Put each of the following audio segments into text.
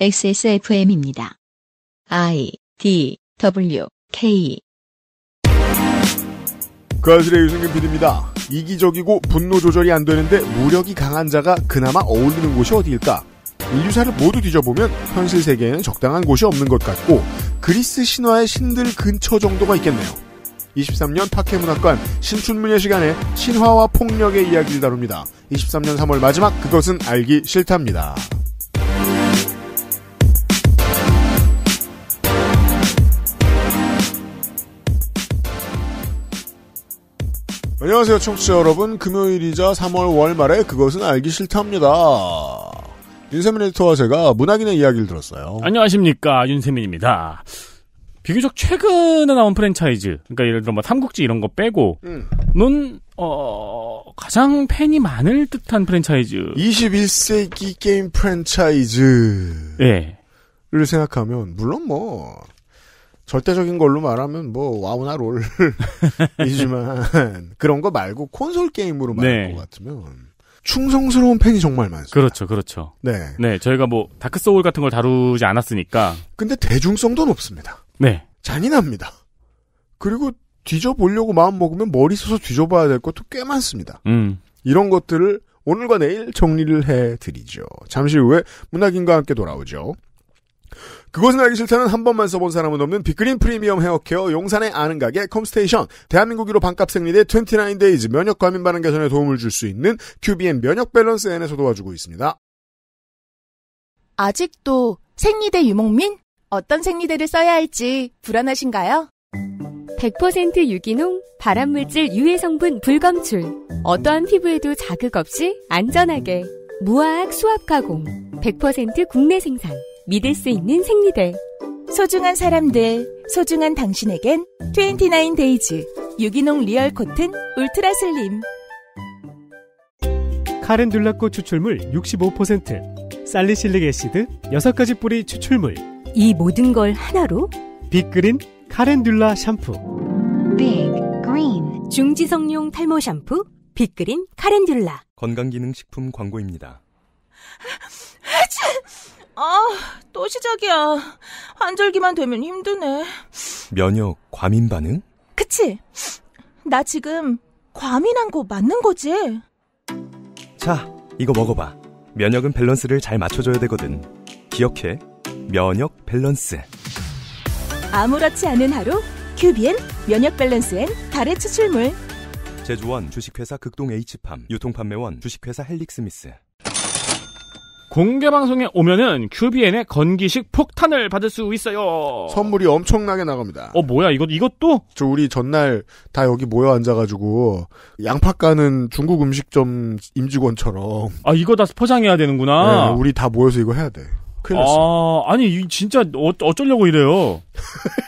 XSFM입니다. I D W K 그아실의 유승균 PD입니다. 이기적이고 분노 조절이 안 되는데 무력이 강한 자가 그나마 어울리는 곳이 어디일까? 인류사를 모두 뒤져보면 현실 세계에는 적당한 곳이 없는 것 같고 그리스 신화의 신들 근처 정도가 있겠네요. 23년 파케문학관 신춘문예 시간에 신화와 폭력의 이야기를 다룹니다. 23년 3월 마지막 그것은 알기 싫답니다. 안녕하세요, 청취자 여러분. 금요일이자 3월 월말에 그것은 알기 싫답니다. 윤세민 에디터와 제가 문학인의 이야기를 들었어요. 안녕하십니까, 윤세민입니다. 비교적 최근에 나온 프랜차이즈, 그러니까 예를 들어 뭐 삼국지 이런 거 빼고, 음. 어, 가장 팬이 많을 듯한 프랜차이즈. 21세기 게임 프랜차이즈. 예. 를 생각하면, 물론 뭐, 절대적인 걸로 말하면 뭐 와우나 롤이지만 그런 거 말고 콘솔 게임으로 말할 네. 것 같으면 충성스러운 팬이 정말 많습니다. 그렇죠, 그렇죠. 네, 네 저희가 뭐 다크 소울 같은 걸 다루지 않았으니까. 근데 대중성도 높습니다. 네, 잔인합니다. 그리고 뒤져보려고 마음 먹으면 머리 써서 뒤져봐야 될 것도 꽤 많습니다. 음. 이런 것들을 오늘과 내일 정리를 해드리죠. 잠시 후에 문학인과 함께 돌아오죠. 그것은 알기 싫다는 한 번만 써본 사람은 없는 빅그린 프리미엄 헤어케어 용산의 아는 가게 컴스테이션 대한민국으로 반값 생리대 29데이즈 면역 과민 반응 개선에 도움을 줄 수 있는 큐비엔 면역 밸런스 N에서 도와주고 있습니다. 아직도 생리대 유목민? 어떤 생리대를 써야 할지 불안하신가요? 100% 유기농, 발암물질 유해 성분 불검출. 어떠한 피부에도 자극 없이 안전하게. 무화학 수압 가공. 100% 국내 생산. 믿을 수 있는 생리대 소중한 사람들 소중한 당신에겐 29데이즈 유기농 리얼 코튼 울트라 슬림 카렌듈라꽃 추출물 65% 살리실릭 애시드 6가지 뿌리 추출물 이 모든 걸 하나로 빅그린 카렌듈라 샴푸 빅그린 중지성용 탈모 샴푸 빅그린 카렌듈라 건강기능식품 광고입니다 아, 아, 또 시작이야. 환절기만 되면 힘드네. 면역 과민 반응? 그치? 나 지금 과민한 거 맞는 거지? 자, 이거 먹어봐. 면역은 밸런스를 잘 맞춰줘야 되거든. 기억해. 면역 밸런스. 아무렇지 않은 하루, 큐비엔 면역 밸런스엔 달의 추출물. 제조원 주식회사 극동 H팜, 유통판매원 주식회사 헬릭스미스. 공개 방송에 오면은 큐비엔의 건기식 폭탄을 받을 수 있어요. 선물이 엄청나게 나갑니다. 어 뭐야 이것 이것도? 저 우리 전날 다 여기 모여 앉아가지고 양파 까는 중국 음식점 임직원처럼. 아 이거 다 포장해야 되는구나. 네, 우리 다 모여서 이거 해야 돼. 큰일 났어. 아 아니 진짜 어, 어쩌려고 이래요.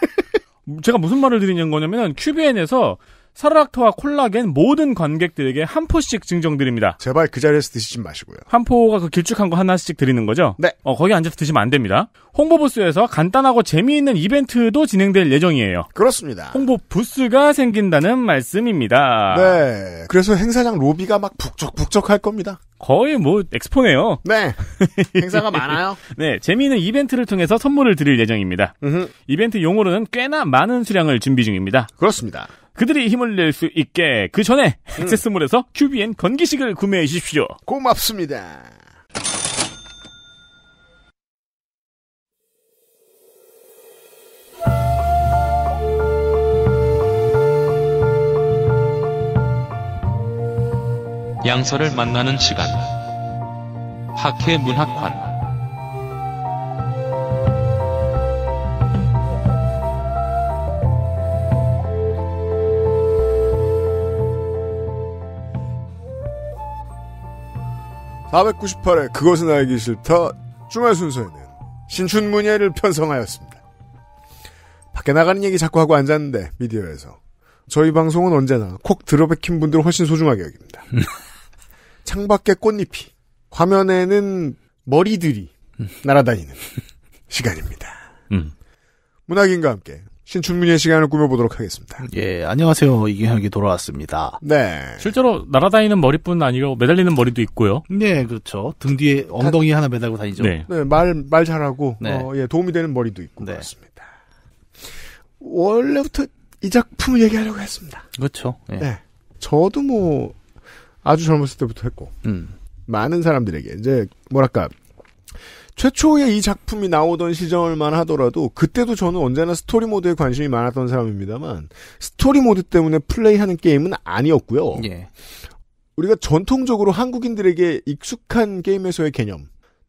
제가 무슨 말을 드리는 거냐면 은 큐비엔에서 사라락토와 콜라겐 모든 관객들에게 한 포씩 증정드립니다. 제발 그 자리에서 드시지 마시고요. 한 포가 그 길쭉한 거 하나씩 드리는 거죠? 네. 어, 거기 앉아서 드시면 안 됩니다. 홍보부스에서 간단하고 재미있는 이벤트도 진행될 예정이에요. 그렇습니다. 홍보부스가 생긴다는 말씀입니다. 네. 그래서 행사장 로비가 막 북적북적 할 겁니다. 거의 뭐 엑스포네요. 네. 행사가 많아요. 네, 재미있는 이벤트를 통해서 선물을 드릴 예정입니다. 으흠. 이벤트 용으로는 꽤나 많은 수량을 준비 중입니다. 그렇습니다. 그들이 힘을 낼 수 있게 그 전에 음. 액세스몰에서 큐비엔 건기식을 구매해 주십시오. 고맙습니다. 양서를 만나는 시간. 학회 문학관 498회 그것은 알기 싫다 주말 순서에는 신춘문예를 편성하였습니다. 밖에 나가는 얘기 자꾸 하고 앉았는데 미디어에서 저희 방송은 언제나 콕 들어박힌 분들을 훨씬 소중하게 여깁니다. 창밖의 꽃잎이 화면에는 머리들이 날아다니는 시간입니다. 음. 문학인과 함께 신춘문예 시간을 꾸며보도록 하겠습니다. 예, 안녕하세요. 이경혁이 돌아왔습니다. 네. 실제로 날아다니는 머리뿐 아니고 매달리는 머리도 있고요. 네, 그렇죠. 등 뒤에 엉덩이 하나 매달고 다니죠. 네, 네 말, 말 잘하고, 네. 어, 예, 도움이 되는 머리도 있고. 네. 그렇습니다. 원래부터 이 작품을 얘기하려고 했습니다. 그렇죠. 예. 네. 저도 뭐, 아주 젊었을 때부터 했고, 음. 많은 사람들에게, 이제, 뭐랄까, 최초의이 작품이 나오던 시절만 하더라도 그때도 저는 언제나 스토리 모드에 관심이 많았던 사람입니다만 스토리 모드 때문에 플레이하는 게임은 아니었고요. 예. 우리가 전통적으로 한국인들에게 익숙한 게임에서의 개념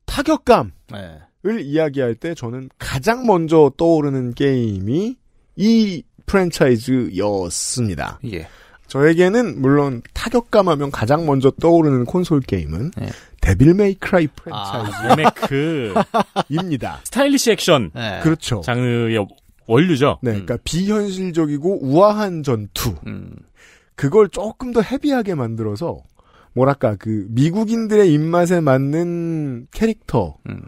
타격감을 네. 예. 이야기할 때 저는 가장 먼저 떠오르는 게임이 이 프랜차이즈였습니다. 예. 저에게는 물론 타격감 하면 가장 먼저 떠오르는 콘솔 게임은 네. 데빌 메이크라이 아, 프랜차이즈 리메크입니다 스타일리시 액션 네. 그렇죠. 장르의 원류죠. 네, 음. 그러니까 음. 비현실적이고 우아한 전투. 음. 그걸 조금 더 헤비하게 만들어서 뭐랄까 그 미국인들의 입맛에 맞는 캐릭터와 음.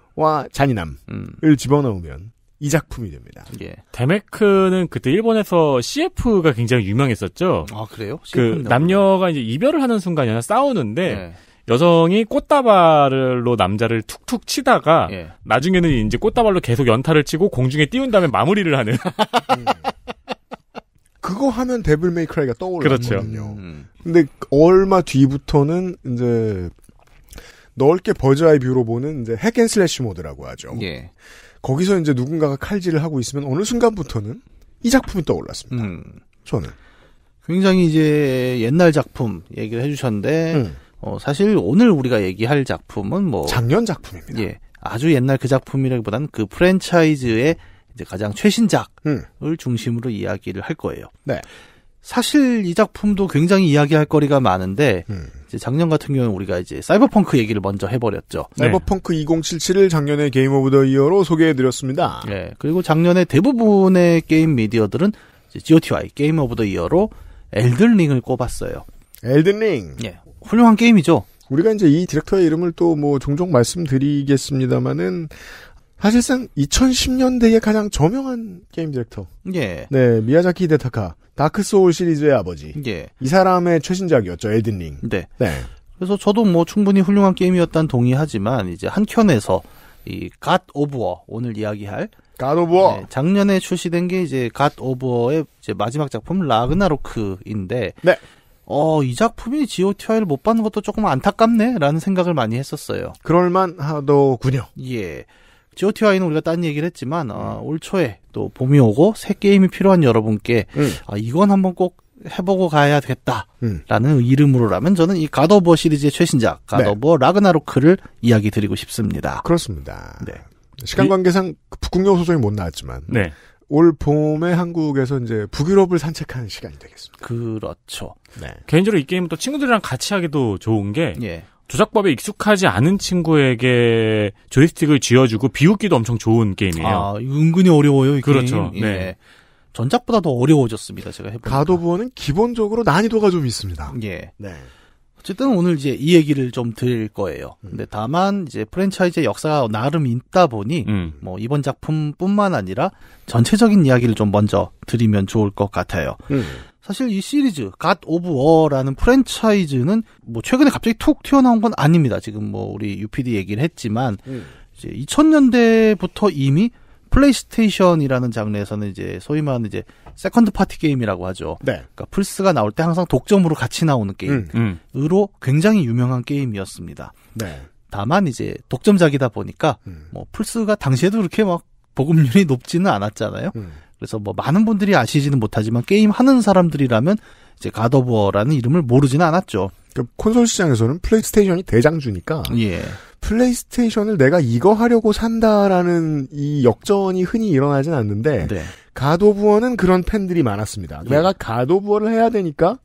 잔인함을 음. 집어넣으면 이 작품이 됩니다. 예. 데메크는 그때 일본에서 CF가 굉장히 유명했었죠. 아 그래요? 그 남녀가 이제 이별을 하는 순간이나 싸우는데 네. 여성이 꽃다발로 남자를 툭툭 치다가 예. 나중에는 이제 꽃다발로 계속 연타를 치고 공중에 띄운 다음에 마무리를 하는. 음. 그거 하면 데블 메이크라이가 떠오르거든요 그렇죠. 음. 근데 얼마 뒤부터는 이제 넓게 버즈아이 뷰로 보는 이제 핵 앤슬래시 모드라고 하죠. 예. 거기서 이제 누군가가 칼질을 하고 있으면 어느 순간부터는 이 작품이 떠올랐습니다. 음. 저는 굉장히 이제 옛날 작품 얘기를 해주셨는데. 음. 어, 사실 오늘 우리가 얘기할 작품은 뭐 작년 작품입니다. 예, 아주 옛날 그 작품이라기보다는 그 프랜차이즈의 이제 가장 최신작을 음. 중심으로 이야기를 할 거예요. 네. 사실 이 작품도 굉장히 이야기할 거리가 많은데 음. 이제 작년 같은 경우는 우리가 이제 사이버펑크 얘기를 먼저 해버렸죠. 네. 사이버펑크 2077을 작년에 게임 오브 더 이어로 소개해드렸습니다. 네. 그리고 작년에 대부분의 게임 미디어들은 GOTY 게임 오브 더 이어로 엘든링을 꼽았어요. 엘든링. 예. 훌륭한 게임이죠. 우리가 이제 이 디렉터의 이름을 또 뭐 종종 말씀드리겠습니다만은 사실상 2010년대에 가장 저명한 게임 디렉터. 예. 네, 미야자키 데타카 다크 소울 시리즈의 아버지. 예. 이 사람의 최신작이었죠, 엘든 링. 네. 네. 그래서 저도 뭐 충분히 훌륭한 게임이었단 동의하지만 이제 한 켠에서 이 갓 오브 워 오늘 이야기할 갓 오브 워 네, 작년에 출시된 게 이제 갓 오브 워의 이제 마지막 작품 라그나로크인데 네. 어, 이 작품이 GOTY를 못 받는 것도 조금 안타깝네? 라는 생각을 많이 했었어요. 그럴만 하더군요. 예. GOTY는 우리가 딴 얘기를 했지만, 어, 음. 올 초에 또 봄이 오고 새 게임이 필요한 여러분께, 음. 아, 이건 한번 꼭 해보고 가야 겠다 음. 라는 음. 이름으로라면 저는 이 가더버 시리즈의 최신작, 가더버 네. 라그나로크를 이야기 드리고 싶습니다. 그렇습니다. 네. 시간 그 관계상 그 북극여 소송이 못 나왔지만, 네. 올 봄에 한국에서 이제 북유럽을 산책하는 시간이 되겠습니다. 그렇죠. 네. 개인적으로 이 게임은 또 친구들이랑 같이 하기도 좋은 게 예. 조작법에 익숙하지 않은 친구에게 조이스틱을 쥐어주고 비웃기도 엄청 좋은 게임이에요. 아, 은근히 어려워요. 이 그렇죠. 게임. 예. 네. 예. 전작보다 더 어려워졌습니다. 제가 해보니까. 가도부어는 기본적으로 난이도가 좀 있습니다. 예. 네. 어쨌든 오늘 이제 이 얘기를 좀 드릴 거예요. 음. 근데 다만 이제 프랜차이즈의 역사가 나름 있다 보니 음. 뭐 이번 작품뿐만 아니라 전체적인 이야기를 좀 먼저 드리면 좋을 것 같아요. 음. 사실 이 시리즈 갓 오브 워라는 프랜차이즈는 뭐 최근에 갑자기 툭 튀어나온 건 아닙니다. 지금 뭐 우리 UPD 얘기를 했지만 음. 이제 2000년대부터 이미 플레이스테이션이라는 장르에서는 이제 소위 말하는 이제 세컨드 파티 게임이라고 하죠. 네. 그러니까 플스가 나올 때 항상 독점으로 같이 나오는 게임으로 음, 음. 굉장히 유명한 게임이었습니다. 네. 다만 이제 독점작이다 보니까 음. 뭐 플스가 당시에도 그렇게 막 보급률이 높지는 않았잖아요. 음. 그래서 뭐 많은 분들이 아시지는 못하지만 게임 하는 사람들이라면 이제 가더버라는 이름을 모르지는 않았죠. 그 콘솔 시장에서는 플레이스테이션이 대장주니까 예. 플레이스테이션을 내가 이거 하려고 산다라는 이 역전이 흔히 일어나진 않는데 네. 가도부어는 그런 팬들이 많았습니다. 네. 내가 가도부어를 해야 되니까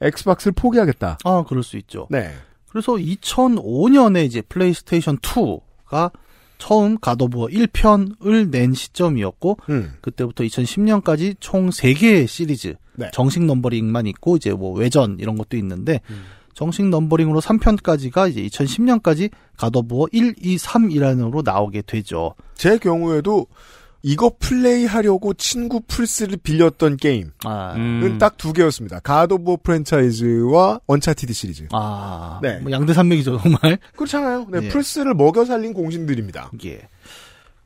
엑스박스를 포기하겠다. 아, 그럴 수 있죠. 네. 그래서 2005년에 이제 플레이스테이션 2가 처음 가도부어 1편을 낸 시점이었고 음. 그때부터 2010년까지 총 3개의 시리즈 네. 정식 넘버링만 있고 이제 뭐 외전 이런 것도 있는데 음. 정식 넘버링으로 3편까지가 이제 2010년까지 가더부어 1, 2, 3이라는으로 나오게 되죠. 제 경우에도 이거 플레이하려고 친구 플스를 빌렸던 게임은 아, 음. 딱두 개였습니다. 가더오브 프랜차이즈와 언차티드 시리즈. 아, 네. 뭐 양대 산맥이죠, 정말. 그렇잖아요. 네, 예. 플스를 먹여 살린 공신들입니다. 예.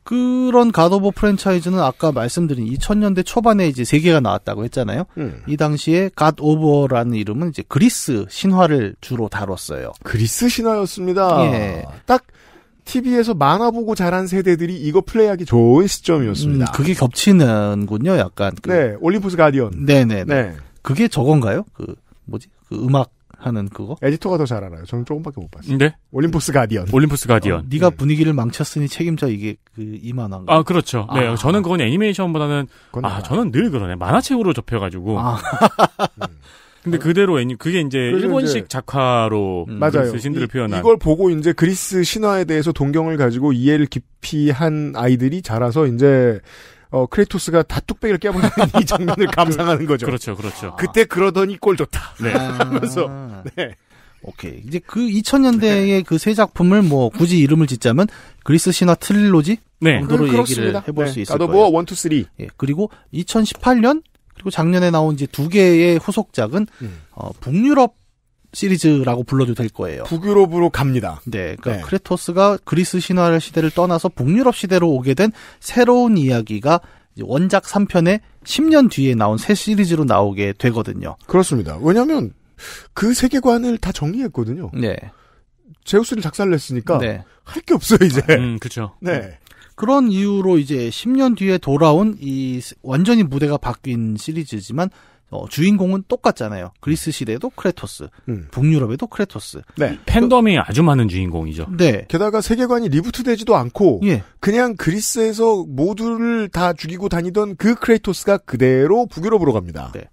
그런 가도버 프랜차이즈는 아까 말씀드린 2000년대 초반에 이제 세 개가 나왔다고 했잖아요. 음. 이 당시에 갓 오버라는 이름은 이제 그리스 신화를 주로 다뤘어요. 그리스 신화였습니다. 예. 딱 TV에서 만화 보고 자란 세대들이 이거 플레이하기 좋은 시점이었습니다. 음, 그게 겹치는군요, 약간. 그... 네, 올림푸스 가디언. 네네 네. 그게 저건가요? 그 뭐지? 그 음악 하는 그거? 에디터가 더 잘 알아요. 저는 조금밖에 못 봤어요. 네. 올림푸스 가디언. 올림푸스 가디언. 어, 네가 네. 분위기를 망쳤으니 책임져 이게 그 이만한 거. 아 그렇죠. 네, 아. 네, 저는 그건 애니메이션보다는 그건 아, 아 저는 늘 그러네. 만화책으로 접혀가지고. 아. 근데 그대로 애니 그게 이제 일본식 이제, 작화로 음. 음. 맞아요. 그 신들을 표현한 이, 걸 보고 이제 그리스 신화에 대해서 동경을 가지고 이해를 깊이 한 아이들이 자라서 이제 어, 크레토스가 다뚝배기를 깨부는 버이 장면을 감상하는 거죠. 그렇죠, 그렇죠. 그때 그러더니 꼴 좋다. 네. 하면서, 아. 네. 오케이. 이제 그 2000년대의 그 세 작품을 뭐 굳이 이름을 짓자면 그리스 신화 트릴로지 네. 정도로 그, 얘기를 해볼 네. 수 있을 거예요. 원, 투, 쓰리. 예. 그리고 2018년 그리고 작년에 나온 이제 두 개의 후속작은 음. 어, 북유럽 시리즈라고 불러도 될 거예요. 북유럽으로 갑니다. 네, 그러니까 네. 크레토스가 그리스 신화 시대를 떠나서 북유럽 시대로 오게 된 새로운 이야기가 원작 3편에 10년 뒤에 나온 새 시리즈로 나오게 되거든요. 그렇습니다. 왜냐하면 그 세계관을 다 정리했거든요. 네. 제우스를 작살했으니까 네. 할게 없어요 이제. 아, 음, 그렇죠. 네. 음. 그런 이유로 이제 10년 뒤에 돌아온 이 완전히 무대가 바뀐 시리즈지만 어, 주인공은 똑같잖아요. 그리스 음. 시대에도 크레토스, 음. 북유럽에도 크레토스. 네. 팬덤이 아주 많은 주인공이죠. 네. 게다가 세계관이 리부트되지도 않고 예. 그냥 그리스에서 모두를 다 죽이고 다니던 그 크레토스가 그대로 북유럽으로 갑니다. 네.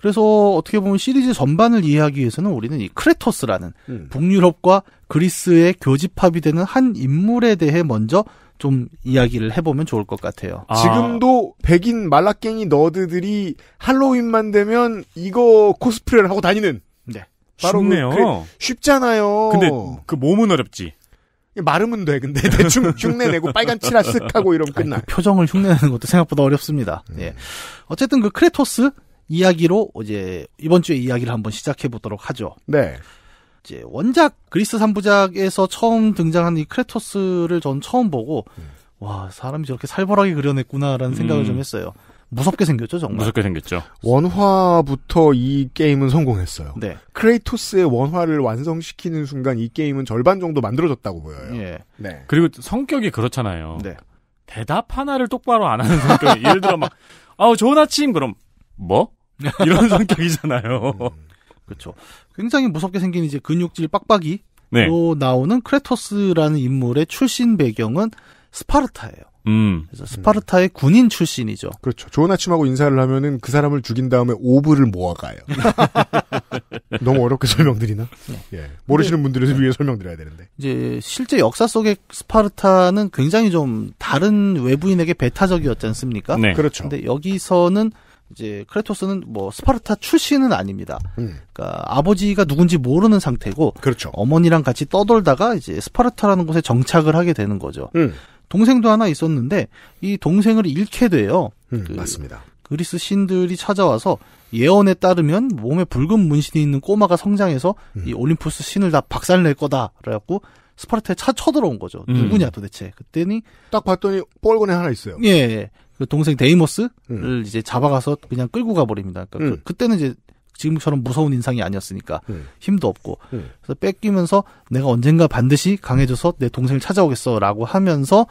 그래서 어떻게 보면 시리즈 전반을 이해하기 위해서는 우리는 이 크레토스라는 음. 북유럽과 그리스의 교집합이 되는 한 인물에 대해 먼저 좀 이야기를 해보면 좋을 것 같아요. 아. 지금도 백인 말라깽이 너드들이 할로윈만 되면 이거 코스프레를 하고 다니는. 네. 바로 그 쉽네요. 그, 쉽잖아요. 근데 그 몸은 어렵지. 마르면 돼. 근데 대충 흉내 내고 빨간 칠하 쓱 하고 이러면 끝나. 그 표정을 흉내내는 것도 생각보다 어렵습니다. 음. 예. 어쨌든 그 크레토스 이야기로 이제 이번 주에 이야기를 한번 시작해 보도록 하죠. 네. 이제 원작 그리스 3부작에서 처음 등장한 이 크레토스를 전 처음 보고 음. 와 사람이 저렇게 살벌하게 그려냈구나라는 생각을 음. 좀 했어요. 무섭게 생겼죠 정말. 무섭게 생겼죠. 원화부터 이 게임은 성공했어요. 네. 크레이토스의 원화를 완성시키는 순간 이 게임은 절반 정도 만들어졌다고 보여요. 예. 네. 그리고 성격이 그렇잖아요. 네. 대답 하나를 똑바로 안 하는 성격. 예를 들어 막 아우 좋은 아침 그럼 뭐? 이런 성격이잖아요. 음. 그렇죠. 굉장히 무섭게 생긴 이제 근육질 빡빡이로 네. 나오는 크레토스라는 인물의 출신 배경은 스파르타예요. 음. 그래서 스파르타의 음. 군인 출신이죠. 그렇죠. 좋은 아침하고 인사를 하면은 그 사람을 죽인 다음에 오브를 모아가요. 너무 어렵게 설명드리나? 네. 예. 모르시는 분들을 위해 설명드려야 되는데. 이제 실제 역사 속의 스파르타는 굉장히 좀 다른 외부인에게 배타적이었지 않습니까? 네. 그렇죠. 근데 여기서는 이제 크레토스는 뭐 스파르타 출신은 아닙니다. 음. 그러니까 아버지가 누군지 모르는 상태고 그렇죠. 어머니랑 같이 떠돌다가 이제 스파르타라는 곳에 정착을 하게 되는 거죠. 음. 동생도 하나 있었는데 이 동생을 잃게 돼요. 음, 그 맞습니다. 그리스 신들이 찾아와서 예언에 따르면 몸에 붉은 문신이 있는 꼬마가 성장해서 음. 이 올림푸스 신을 다 박살낼 거다그래갖고 스파르타에 차 쳐들어온 거죠. 음. 누구냐 도대체. 그때니 딱 봤더니 뻘건에 하나 있어요. 예. 예. 그 동생 데이모스를 음. 이제 잡아가서 그냥 끌고 가버립니다. 그러니까 그 음. 그, 때는 이제 지금처럼 무서운 인상이 아니었으니까 음. 힘도 없고 음. 그래서 뺏기면서 내가 언젠가 반드시 강해져서 내 동생을 찾아오겠어라고 하면서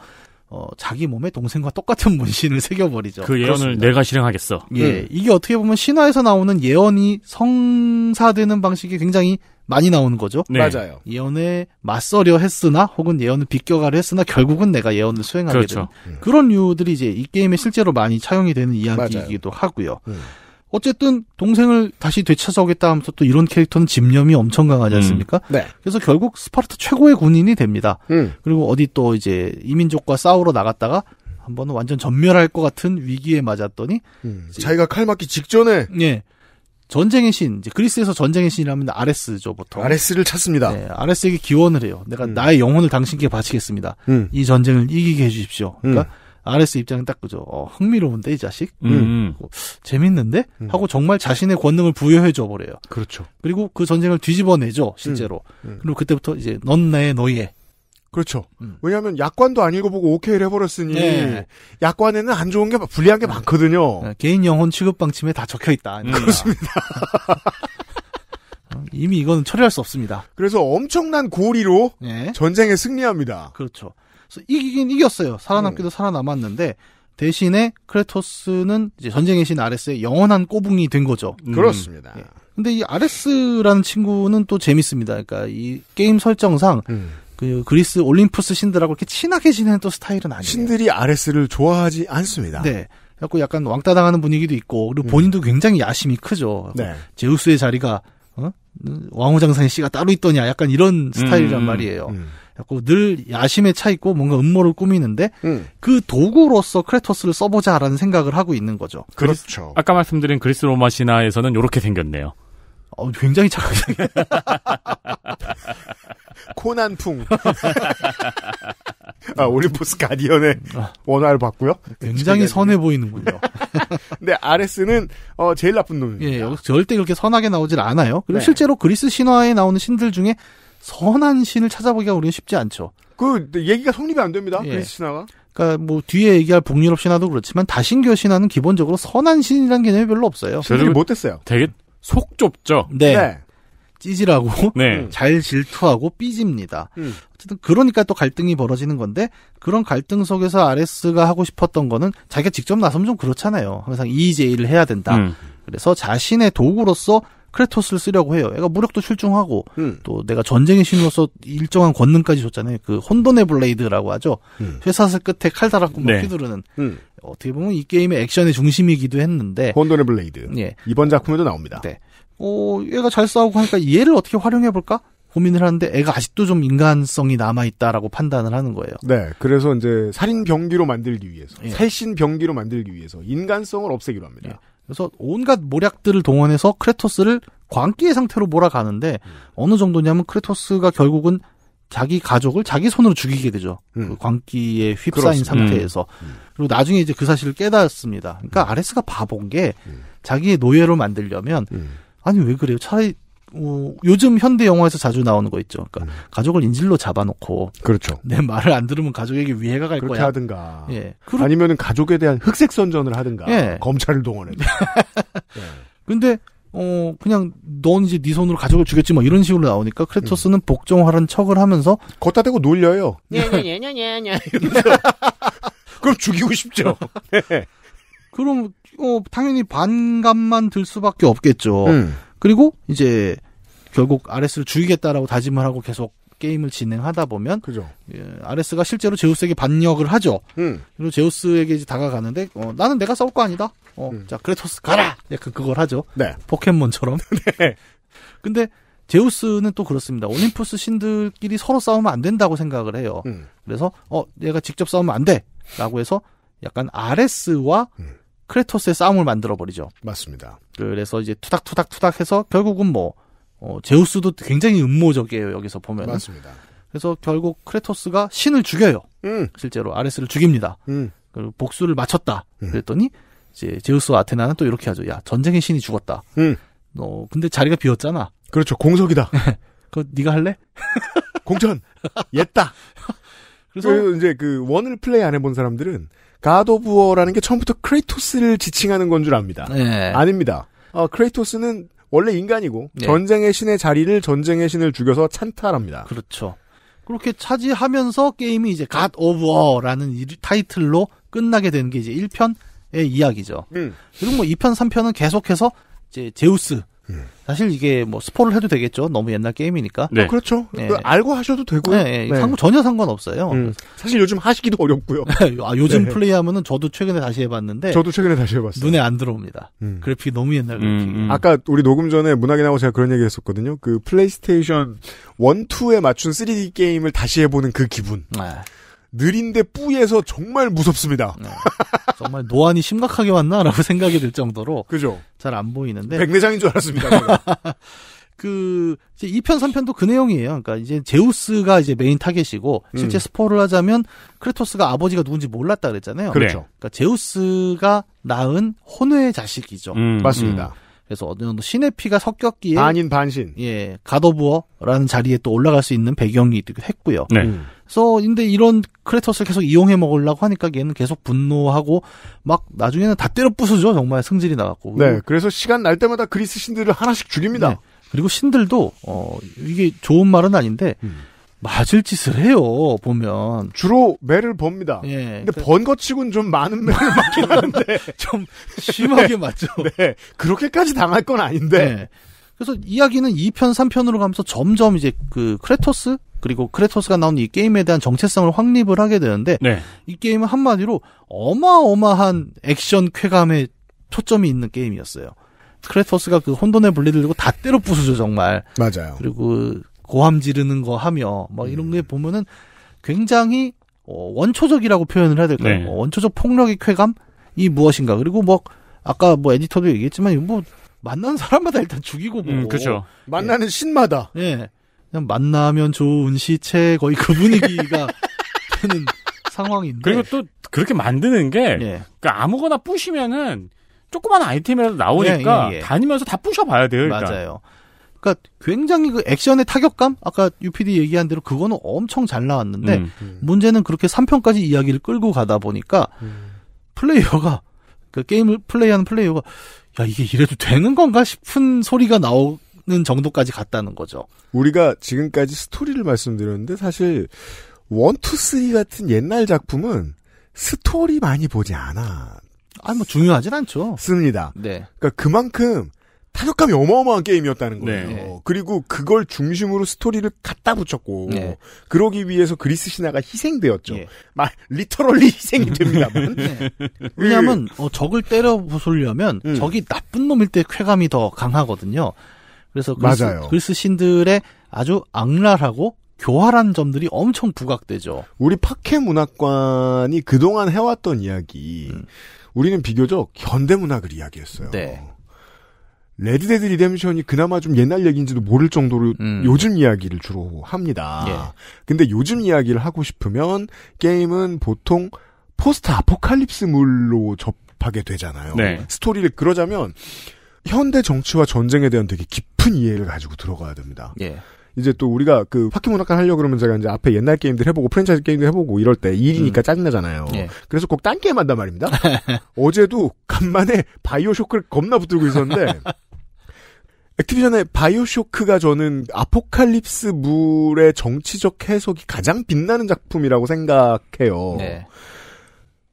어, 자기 몸에 동생과 똑같은 문신을 새겨버리죠. 그 예언을 그렇습니다. 내가 실행하겠어. 예, 음. 이게 어떻게 보면 신화에서 나오는 예언이 성사되는 방식이 굉장히 많이 나오는 거죠. 네. 맞아요. 예언에 맞서려 했으나 혹은 예언을 비껴가려 했으나 결국은 내가 예언을 수행하게 그렇죠. 되는 음. 그런 이유들이 이제 이 게임에 실제로 많이 차용이 되는 이야기이기도 하고요. 음. 어쨌든 동생을 다시 되찾아오겠다 하면서 또 이런 캐릭터는 집념이 엄청 강하지 음. 않습니까? 음. 네. 그래서 결국 스파르타 최고의 군인이 됩니다. 음. 그리고 어디 또 이제 이민족과 싸우러 나갔다가 한번은 완전 전멸할 것 같은 위기에 맞았더니 음. 자기가 칼 맞기 직전에 예. 전쟁의 신, 이제 그리스에서 전쟁의 신이라면 아레스죠, 보통. 아레스를 찾습니다. 네, 아레스에게 기원을 해요. 내가 음. 나의 영혼을 당신께 바치겠습니다. 음. 이 전쟁을 이기게 해주십시오. 그러니까 음. 아레스 입장은 딱 그죠. 어, 흥미로운데 이 자식. 음. 어, 재밌는데 음. 하고 정말 자신의 권능을 부여해 줘 버려요. 그렇죠. 그리고 그 전쟁을 뒤집어내죠 실제로. 음. 음. 그리고 그때부터 이제 넌 나의 너희의 그렇죠. 음. 왜냐하면 약관도 안 읽어보고 오케이를 해버렸으니 네. 약관에는 안 좋은 게 불리한 게 네. 많거든요. 네. 개인 영혼 취급 방침에 다 적혀 있다. 음. 그렇습니다. 어, 이미 이건 처리할 수 없습니다. 그래서 엄청난 고리로 네. 전쟁에 승리합니다. 그렇죠. 이기긴 이겼어요. 살아남기도 음. 살아남았는데 대신에 크레토스는 이제 전쟁의 신 아레스의 영원한 꼬붕이 된 거죠. 음. 그렇습니다. 예. 근데 이 아레스라는 친구는 또 재밌습니다. 그러니까 이 게임 설정상 음. 그 그리스 올림푸스 신들하고 이렇게 친하게 지내는 또 스타일은 아니에요. 신들이 아레스를 좋아하지 않습니다. 네. 그래고 약간 왕따 당하는 분위기도 있고 그리고 음. 본인도 음. 굉장히 야심이 크죠. 네. 제우스의 자리가 어? 왕후장산의 씨가 따로 있더냐 약간 이런 음, 스타일이란 음. 말이에요. 음. 자꾸 늘 야심에 차 있고 뭔가 음모를 꾸미는데 음. 그 도구로서 크레토스를 써보자라는 생각을 하고 있는 거죠. 그렇죠. 아까 말씀드린 그리스 로마 신화에서는 이렇게 생겼네요. 어, 굉장히 착하게. 코난풍. 아, 올림포스 가디언의 원화를 봤고요. 굉장히 선해 보이는군요. 근데 아레스는 어, 제일 나쁜 놈입니다. 예, 여기서 절대 그렇게 선하게 나오질 않아요. 그리고 네. 실제로 그리스 신화에 나오는 신들 중에 선한 신을 찾아보기가 우리는 쉽지 않죠. 그 얘기가 성립이 안 됩니다. 예. 그리스 신화가. 그니까뭐 뒤에 얘기할 북유럽 신화도 그렇지만 다신교 신화는 기본적으로 선한 신이라는 개념이 별로 없어요. 저들이 못했어요. 되게 속 좁죠. 네. 네. 찌질하고 네. 음, 잘 질투하고 삐집니다. 음. 어쨌든 그러니까 또 갈등이 벌어지는 건데 그런 갈등 속에서 아레스가 하고 싶었던 거는 자기가 직접 나서면 좀 그렇잖아요. 항상 e j 를 해야 된다. 음. 그래서 자신의 도구로서 크레토스를 쓰려고 해요. 애가 무력도 출중하고 음. 또 내가 전쟁의 신으로서 일정한 권능까지 줬잖아요. 그 혼돈의 블레이드라고 하죠. 음. 회사슬 끝에 칼 달았고 막 네. 휘두르는. 음. 어떻게 보면 이 게임의 액션의 중심이기도 했는데 혼돈의 블레이드. 예. 이번 작품에도 나옵니다. 네. 어, 얘가 잘 싸우고 하니까 얘를 어떻게 활용해볼까? 고민을 하는데 애가 아직도 좀 인간성이 남아있다라고 판단을 하는 거예요. 네. 그래서 이제 살인 병기로 만들기 위해서, 예. 살신 병기로 만들기 위해서 인간성을 없애기로 합니다. 예. 그래서 온갖 모략들을 동원해서 크레토스를 광기의 상태로 몰아가는데 음. 어느 정도냐면 크레토스가 결국은 자기 가족을 자기 손으로 죽이게 되죠. 음. 그 광기에 휩싸인 상태에서. 음. 음. 그리고 나중에 이제 그 사실을 깨닫습니다. 그러니까 음. 아레스가 바본 게 음. 자기의 노예로 만들려면 아니 왜 그래요? 차라리 어, 요즘 현대 영화에서 자주 나오는 거 있죠. 그러니까 음. 가족을 인질로 잡아놓고 그렇죠. 내 말을 안 들으면 가족에게 위해가 갈 그렇게 거야. 하든가. 예. 그러... 아니면은 가족에 대한 흑색 선전을 하든가. 예. 검찰을 동원해. 예. 근데 어 그냥 넌 이제 네 손으로 가족을 죽였지 뭐 이런 식으로 나오니까 크레토스는 음. 복종하는 라 척을 하면서 걷다 대고 놀려요. 그럼 죽이고 싶죠. 네. 그럼 어 당연히 반감만 들 수밖에 없겠죠. 음. 그리고 이제 결국 아레스를 죽이겠다라고 다짐을 하고 계속 게임을 진행하다 보면 그죠. 예, 아레스가 실제로 제우스에게 반역을 하죠. 음. 그리고 제우스에게 이제 다가가는데 어, 나는 내가 싸울 거 아니다. 어, 음. 자 크레토스 가라. 약간 그걸 하죠. 네. 포켓몬처럼. 네. 근데 제우스는 또 그렇습니다. 올림푸스 신들끼리 서로 싸우면 안 된다고 생각을 해요. 음. 그래서 어 얘가 직접 싸우면 안 돼라고 해서 약간 아레스와 음. 크레토스의 싸움을 만들어 버리죠. 맞습니다. 그래서 이제 투닥투닥 투닥해서 결국은 뭐 어, 제우스도 굉장히 음모적이에요 여기서 보면. 맞습니다. 그래서 결국 크레토스가 신을 죽여요. 음. 실제로 아레스를 죽입니다. 음. 그리고 복수를 마쳤다. 음. 그랬더니 이제 제우스와 아테나는 또 이렇게 하죠. 야 전쟁의 신이 죽었다. 어 근데 자리가 비었잖아. 그렇죠 공석이다. 그 네가 할래? 공천. 옛다. 그래서 그 이제 그 원을 플레이 안 해본 사람들은 가 오브 워라는게 처음부터 크레이토스를 지칭하는 건 줄 압니다. 네. 아닙니다. 어, 크레이토스는 원래 인간이고 네. 전쟁의 신의 자리를 전쟁의 신을 죽여서 찬탈합니다. 그렇죠. 그렇게 차지하면서 게임이 이제 갓 오브 워라는 타이틀로 끝나게 되는 게 이제 1편의 이야기죠. 음. 그리고 뭐 2편, 3편은 계속해서 이제 제우스 예. 사실 이게 뭐 스포를 해도 되겠죠. 너무 옛날 게임이니까. 네. 아, 그렇죠. 네. 그 알고 하셔도 되고. 네, 예, 예. 네. 상 전혀 상관없어요. 음. 사실 요즘 하시기도 어렵고요. 아, 요즘 네. 플레이하면은 저도 최근에 다시 해봤는데. 저도 최근에 다시 해봤어요. 눈에 안 들어옵니다. 음. 그래픽이 너무 옛날 음, 그래픽. 음. 아까 우리 녹음 전에 문학이 나고 제가 그런 얘기 했었거든요. 그 플레이스테이션 1, 2에 맞춘 3D 게임을 다시 해보는 그 기분. 아. 느린데 뿌에서 정말 무섭습니다. 네. 정말 노안이 심각하게 왔나라고 생각이 들 정도로 그죠. 잘 안 보이는데 백내장인 줄 알았습니다. 그 이제 2편 3편도 그 내용이에요. 그러니까 이제 제우스가 이제 메인 타겟이고 실제 음. 스포를 하자면 크레토스가 아버지가 누군지 몰랐다 그랬잖아요. 그래. 그렇죠. 그렇죠. 그러니까 제우스가 낳은 혼외의 자식이죠. 음. 음. 맞습니다. 음. 그래서 어느 정도 신의 피가 섞였기에 반인 반신. 예, 가도부어라는 자리에 또 올라갈 수 있는 배경이 했고요. 네. 음. 그래서 근데 이런 크레터스를 계속 이용해 먹으려고 하니까 얘는 계속 분노하고 막 나중에는 다 때려 부수죠 정말 승질이 나갖고 네 그래서 시간 날 때마다 그리스 신들을 하나씩 죽입니다 네. 그리고 신들도 어 이게 좋은 말은 아닌데 음. 맞을 짓을 해요 보면 주로 매를 봅니다 예, 근데 그러니까 번거 치곤 좀 많은 매를 맞긴 하는데 좀 심하게 네, 맞죠. 네 그렇게까지 당할 건 아닌데 네. 그래서 이야기는 2편, 3편으로 가면서 점점 이제 그 크레토스 그리고 크레토스가 나온 이 게임에 대한 정체성을 확립을 하게 되는데 네. 이 게임은 한마디로 어마어마한 액션 쾌감에 초점이 있는 게임이었어요. 크레토스가 그 혼돈의 분리 들고 다 때려 부수죠 정말. 맞아요. 그리고 고함 지르는 거 하며 막 뭐 이런 게 음. 보면은 굉장히 어, 원초적이라고 표현을 해야 될까요? 네. 뭐 원초적 폭력의 쾌감이 무엇인가 그리고 뭐 아까 뭐 에디터도 얘기했지만 뭐 만난 사람마다 일단 죽이고 보고. 뭐. 음, 그죠. 만나는 예. 신마다. 예. 그냥 만나면 좋은 시체 거의 그 분위기가 되는 상황인데. 그리고 또 그렇게 만드는 게 예. 그러니까 아무거나 뿌시면은 조그만 아이템이라도 나오니까 예, 예, 예. 다니면서 다뿌셔봐야 돼요. 일단. 맞아요. 그러니까 굉장히 그 액션의 타격감 아까 UPD 얘기한 대로 그거는 엄청 잘 나왔는데 음, 음. 문제는 그렇게 3편까지 이야기를 끌고 가다 보니까 음. 플레이어가 그 게임을 플레이하는 플레이어가 야 이게 이래도 되는 건가 싶은 소리가 나오는 정도까지 갔다는 거죠. 우리가 지금까지 스토리를 말씀드렸는데 사실 원투쓰리 같은 옛날 작품은 스토리 많이 보지 않아. 아, 뭐 중요하진 않죠. 씁니다. 네. 그러니까 그만큼 타격감이 어마어마한 게임이었다는 네. 거예요. 네. 그리고 그걸 중심으로 스토리를 갖다 붙였고 네. 그러기 위해서 그리스 신화가 희생되었죠. 네. 예. 막 리터럴리 희생이 음. 됩니다만. 네. 예. 왜냐하면 어, 적을 때려 부술려면 음. 적이 나쁜 놈일 때 쾌감이 더 강하거든요. 그래서 그리스, 맞아요. 그리스 신들의 아주 악랄하고 교활한 점들이 엄청 부각되죠. 우리 파케 문학관이 그동안 해왔던 이야기, 음. 우리는 비교적 현대 문학을 이야기했어요. 네. 레드데드 리뎀션이 그나마 좀 옛날 얘기인지도 모를 정도로 음. 요즘 이야기를 주로 합니다. 예. 근데 요즘 이야기를 하고 싶으면 게임은 보통 포스트 아포칼립스물로 접하게 되잖아요. 네. 스토리를 그러자면 현대 정치와 전쟁에 대한 되게 깊은 이해를 가지고 들어가야 됩니다. 예. 이제 또 우리가 그 학기문학관 하려 고 그러면 제가 이제 앞에 옛날 게임들 해보고 프랜차이즈 게임도 해보고 이럴 때 일이니까 음. 짜증나잖아요. 예. 그래서 꼭 딴 게임 한단 말입니다. 어제도 간만에 바이오쇼크를 겁나 붙들고 있었는데 액티비전의 바이오쇼크가 저는 아포칼립스 물의 정치적 해석이 가장 빛나는 작품이라고 생각해요. 네.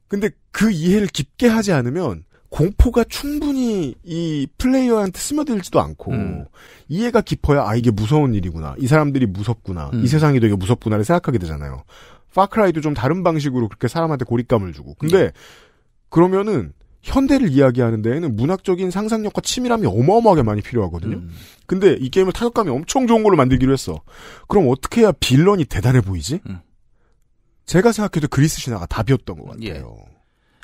근데 그 이해를 깊게 하지 않으면 공포가 충분히 이 플레이어한테 스며들지도 않고 음. 이해가 깊어야 아 이게 무서운 일이구나 이 사람들이 무섭구나 음. 이 세상이 되게 무섭구나를 생각하게 되잖아요. 파크라이도 좀 다른 방식으로 그렇게 사람한테 고립감을 주고 근데 음. 그러면은 현대를 이야기하는 데에는 문학적인 상상력과 치밀함이 어마어마하게 많이 필요하거든요. 음. 근데 이 게임을 타격감이 엄청 좋은 걸로 만들기로 했어. 그럼 어떻게 해야 빌런이 대단해 보이지? 음. 제가 생각해도 그리스 신화가 답이었던 것 예. 같아요. 예.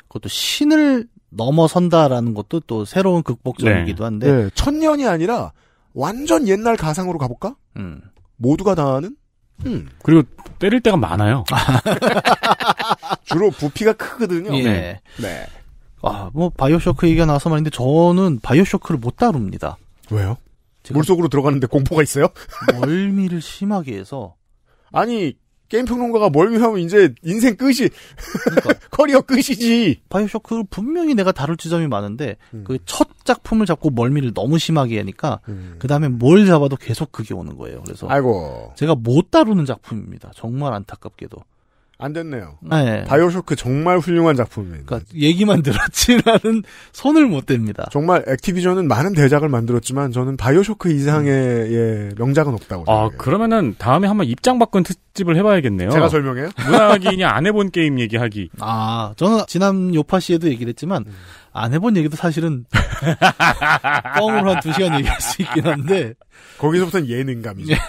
그것도 신을 넘어선다라는 것도 또 새로운 극복점이기도 네. 한데 네. 천년이 아니라 완전 옛날 가상으로 가볼까? 음. 모두가 다 아는? 음. 그리고 때릴 때가 많아요. 주로 부피가 크거든요. 예. 네. 네. 아, 뭐 바이오쇼크 얘기가 나와서 말인데 저는 바이오쇼크를 못 다룹니다. 왜요? 물속으로 들어가는데 공포가 있어요? 멀미를 심하게 해서 아니 게임 평론가가 멀미하면 이제 인생 끝이 그러니까. 커리어 끝이지. 바이오쇼크 분명히 내가 다룰 지점이 많은데 음. 그첫 작품을 잡고 멀미를 너무 심하게 하니까 음. 그 다음에 뭘 잡아도 계속 그게 오는 거예요. 그래서 아이고 제가 못 다루는 작품입니다. 정말 안타깝게도 안 됐네요. 네. 바이오쇼크 정말 훌륭한 작품입니다. 그러니까 얘기만 들었지 나는 손을 못 댑니다. 정말 액티비전은 많은 대작을 만들었지만 저는 바이오쇼크 이상의 음. 예, 명작은 없다고. 아 생각해요. 그러면은 다음에 한번 입장 바꾼 특집을 해봐야겠네요. 제가 설명해요? 문학인이 안 해본 게임 얘기하기. 아 저는 지난 요파 씨에도 얘기를 했지만 음. 안 해본 얘기도 사실은 뻥으로 한 두 시간 얘기할 수 있긴 한데 거기서부터는 예능감이죠. 예,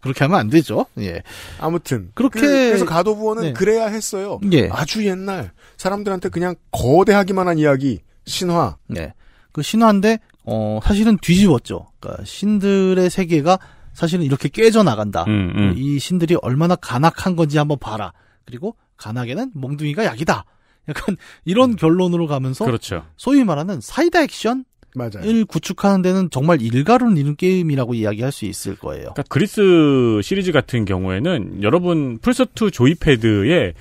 그렇게 하면 안 되죠. 예. 아무튼 그렇게 그, 래서 가도부원은 네. 그래야 했어요. 예. 아주 옛날 사람들한테 그냥 거대하기만 한 이야기 신화. 네. 그 신화인데 어 사실은 뒤집었죠. 그러니까 신들의 세계가 사실은 이렇게 깨져 나간다. 음, 음. 이 신들이 얼마나 간악한 건지 한번 봐라. 그리고 간악에는 몽둥이가 약이다. 약간 이런 음. 결론으로 가면서 그렇죠. 소위 말하는 사이다 액션 맞아요. 을 구축하는 데는 정말 일가로는 이런 게임이라고 이야기할 수 있을 거예요. 그러니까 그리스 시리즈 같은 경우에는 여러분 플스2 조이패드에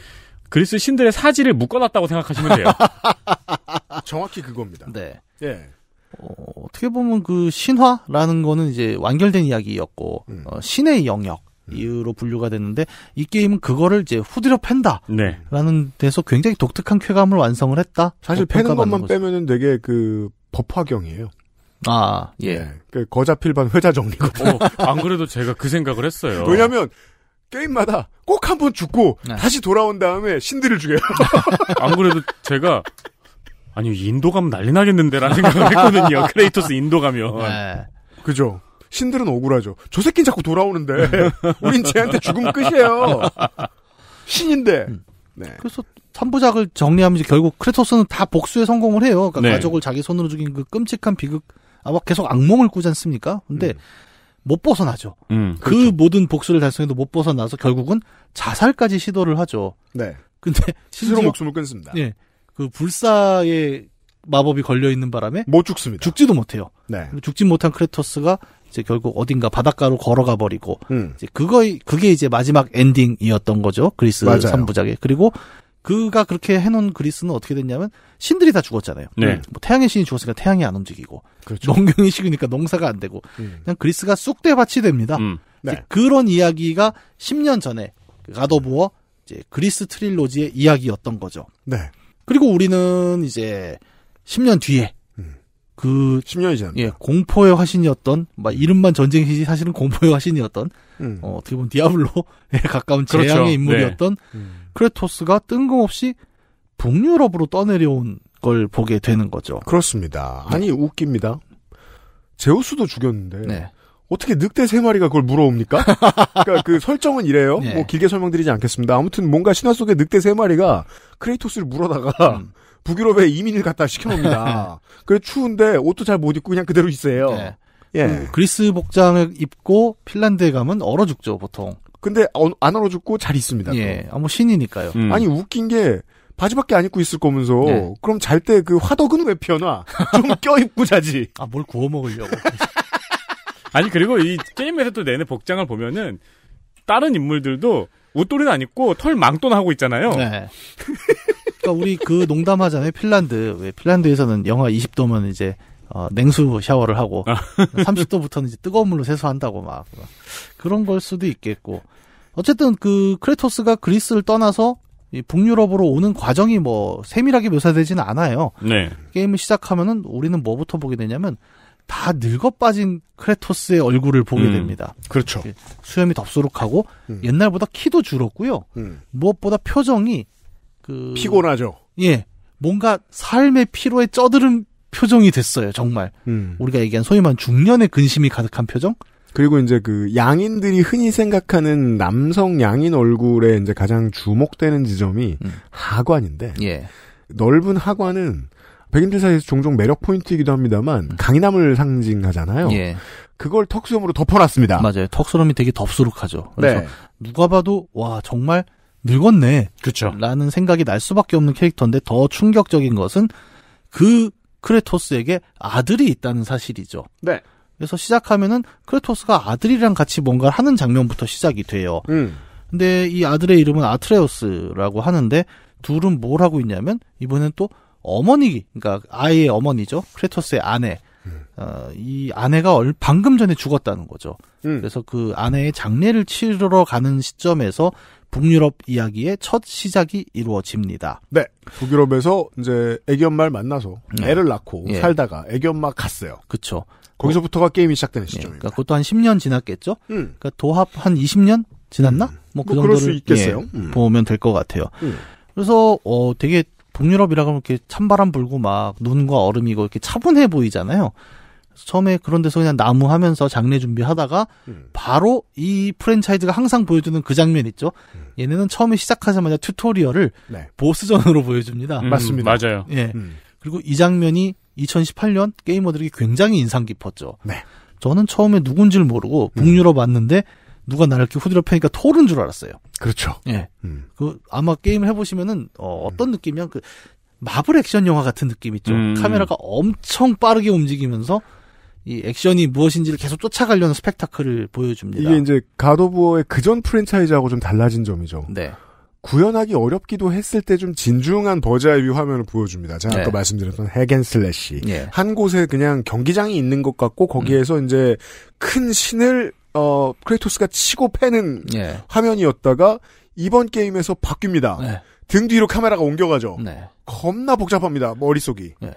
그리스 신들의 사지를 묶어놨다고 생각하시면 돼요. 정확히 그겁니다. 네. 예. 어, 떻게 보면 그 신화라는 거는 이제 완결된 이야기였고 음. 어, 신의 영역 음. 이유로 분류가 됐는데 이 게임은 그거를 이제 후드려 팬다라는 네. 데서 굉장히 독특한 쾌감을 완성을 했다. 사실 뭐 패는 것만 거죠. 빼면은 되게 그 법화경이에요. 아, 예. 네. 그 거자필반 회자 정리고. 어, 안 그래도 제가 그 생각을 했어요. 왜냐면, 게임마다 꼭 한 번 죽고, 네. 다시 돌아온 다음에 신들을 죽여요. 안 그래도 제가, 아니, 인도감 난리 나겠는데라는 생각을 했거든요. 크레이토스 인도가면. 네. 그죠. 신들은 억울하죠. 저 새끼는 자꾸 돌아오는데, 우린 쟤한테 죽음 끝이에요. 신인데. 음. 네. 그래서 3부작을 정리하면 결국 크레토스는 다 복수에 성공을 해요. 그러니까 네. 가족을 자기 손으로 죽인 그 끔찍한 비극 아마 계속 악몽을 꾸지 않습니까? 근데 음. 못 벗어나죠. 음, 그 그렇죠. 모든 복수를 달성해도 못 벗어나서 결국은 자살까지 시도를 하죠. 네. 근데 실제로 목숨을 끊습니다. 예. 그 불사의 마법이 걸려 있는 바람에 못 죽습니다. 죽지도 못해요. 네. 죽지 못한 크레토스가 이제 결국 어딘가 바닷가로 걸어가 버리고 음. 이제 그거 그게 이제 마지막 엔딩이었던 거죠 그리스 맞아 3부작의 그리고 그가 그렇게 해놓은 그리스는 어떻게 됐냐면 신들이 다 죽었잖아요. 네. 음. 뭐 태양의 신이 죽었으니까 태양이 안 움직이고 그렇죠. 농경이 식으니까 농사가 안 되고 음. 그냥 그리스가 쑥대밭이 됩니다. 음. 네. 그런 이야기가 10년 전에 가더부어 이제 그리스 트릴로지의 이야기였던 거죠. 네. 그리고 우리는 이제 10년 뒤에 그 10년이 지났 예, 공포의 화신이었던 막 음. 이름만 전쟁이지 사실은 공포의 화신이었던 음. 어, 떻게 보면 디아블로에 가까운 그렇죠. 재앙의 그렇죠. 인물이었던 네. 음. 크레토스가 뜬금없이 북유럽으로 떠내려온 걸 보게 되는 거죠. 그렇습니다. 네. 아니 네. 웃깁니다. 제우스도 죽였는데 네. 어떻게 늑대 세 마리가 그걸 물어옵니까? 그러니까 그 설정은 이래요. 네. 뭐 길게 설명드리지 않겠습니다. 아무튼 뭔가 신화 속에 늑대 세 마리가 크레이토스를 물어다가 음. 북유럽에 이민을 갖다 시켜놉니다. 그래 추운데 옷도 잘 못 입고 그냥 그대로 있어요. 네. 예. 그 그리스 복장을 입고 핀란드에 가면 얼어 죽죠 보통. 근데 어, 안 얼어 죽고 잘 있습니다. 예, 아무 신이니까요. 음. 아니 웃긴 게 바지밖에 안 입고 있을 거면서 네. 그럼 잘 때 그 화덕은 왜 피워놔? 좀 껴입고 자지. 아 뭘 구워 먹으려고. 아니 그리고 이 게임에서 또 내내 복장을 보면은 다른 인물들도 웃돌이는 안 입고 털 망돈하고 있잖아요. 네. 그러니까 우리 그 농담하잖아요. 핀란드. 왜 핀란드에서는 영하 20도면 이제 어, 냉수 샤워를 하고 30도부터는 아. 이제 뜨거운 물로 세수한다고 막 그런 걸 수도 있겠고 어쨌든 그 크레토스가 그리스를 떠나서 북유럽으로 오는 과정이 뭐 세밀하게 묘사되지는 않아요. 네. 게임을 시작하면은 우리는 뭐부터 보게 되냐면 다 늙어 빠진 크레토스의 얼굴을 보게 음, 됩니다. 그렇죠. 수염이 덥수룩하고 음. 옛날보다 키도 줄었고요. 음. 무엇보다 표정이 그 피곤하죠. 예, 뭔가 삶의 피로에 쩌드른 표정이 됐어요. 정말 음. 우리가 얘기한 소위 말한 중년의 근심이 가득한 표정. 그리고 이제 그 양인들이 흔히 생각하는 남성 양인 얼굴에 이제 가장 주목되는 지점이 음. 하관인데 예. 넓은 하관은 백인들 사이에서 종종 매력 포인트이기도 합니다만 음. 강인함을 상징하잖아요. 예. 그걸 턱수염으로 덮어놨습니다. 맞아요. 턱수염이 되게 덥수룩하죠. 그래서 네. 누가 봐도 와 정말 늙었네. 그렇죠. 라는 생각이 날 수밖에 없는 캐릭터인데 더 충격적인 것은 그 크레토스에게 아들이 있다는 사실이죠. 네. 그래서 시작하면은 크레토스가 아들이랑 같이 뭔가를 하는 장면부터 시작이 돼요. 음. 근데 이 아들의 이름은 아트레우스라고 하는데 둘은 뭘 하고 있냐면 이번엔 또 어머니, 그러니까 아이의 어머니죠. 크레토스의 아내. 음. 어, 이 아내가 얼, 방금 전에 죽었다는 거죠. 음. 그래서 그 아내의 장례를 치르러 가는 시점에서 북유럽 이야기의 첫 시작이 이루어집니다. 네. 북유럽에서 이제 애기 엄마를 만나서 네. 애를 낳고 예. 살다가 애기 엄마 갔어요. 그쵸 거기서부터가 어, 게임이 시작되는 네. 시점입니다. 예. 그러니까 그것도 한 10년 지났겠죠? 음. 그러니까 도합 한 20년 지났나? 음. 뭐그 뭐, 그 뭐 정도를 예, 음. 보면 될 것 같아요. 음. 그래서 어 되게 북유럽이라 고하면 이렇게 찬바람 불고 막 눈과 얼음이고 이렇게 차분해 보이잖아요. 처음에 그런 데서 그냥 나무 하면서 장례 준비하다가 음. 바로 이 프랜차이즈가 항상 보여주는 그 장면 있죠. 음. 얘네는 처음에 시작하자마자 튜토리얼을 네. 보스전으로 보여줍니다. 음, 맞습니다. 맞아요. 예. 음. 그리고 이 장면이 2018년 게이머들에게 굉장히 인상 깊었죠. 네. 저는 처음에 누군지를 모르고 북유럽 음. 왔는데 누가 나를 이렇게 후드려 패니까 토른줄 알았어요. 그렇죠. 예. 음. 그 아마 게임을 해보시면은 어, 어떤 느낌이야? 그 마블 액션 영화 같은 느낌 있죠. 카메라가 엄청 빠르게 움직이면서 이 액션이 무엇인지를 계속 쫓아가려는 스펙타클을 보여줍니다. 이게 이제 가도부어의 그전 프랜차이즈하고 좀 달라진 점이죠. 네. 구현하기 어렵기도 했을 때 좀 진중한 버자의 위 화면을 보여줍니다. 제가 네. 아까 말씀드렸던 핵앤슬래시. 네. 예. 한 곳에 그냥 경기장이 있는 것 같고 거기에서 음. 이제 큰 신을 어 크레이토스가 치고 패는 네. 화면이었다가 이번 게임에서 바뀝니다. 네. 등 뒤로 카메라가 옮겨가죠. 네. 겁나 복잡합니다. 머릿속이. 네.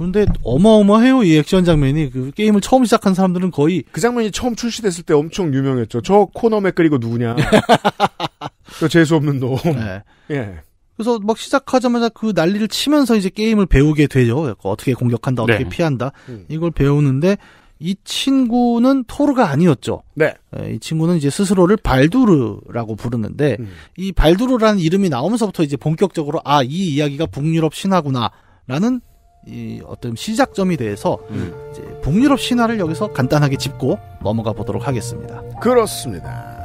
그런데 어마어마해요 이 액션 장면이 그 게임을 처음 시작한 사람들은 거의 그 장면이 처음 출시됐을 때 엄청 유명했죠. 저 코너 맥그리고 누구냐? 저 재수 없는 놈. 네. 예. 그래서 막 시작하자마자 그 난리를 치면서 이제 게임을 배우게 되죠. 어떻게 공격한다, 어떻게 네. 피한다 음. 이걸 배우는데 이 친구는 토르가 아니었죠. 네. 예, 이 친구는 이제 스스로를 발두르라고 부르는데 음. 이 발두르라는 이름이 나오면서부터 이제 본격적으로 아 이 이야기가 북유럽 신화구나라는 이 어떤 시작점이 돼서 음. 이제 북유럽 신화를 여기서 간단하게 짚고 넘어가 보도록 하겠습니다. 그렇습니다.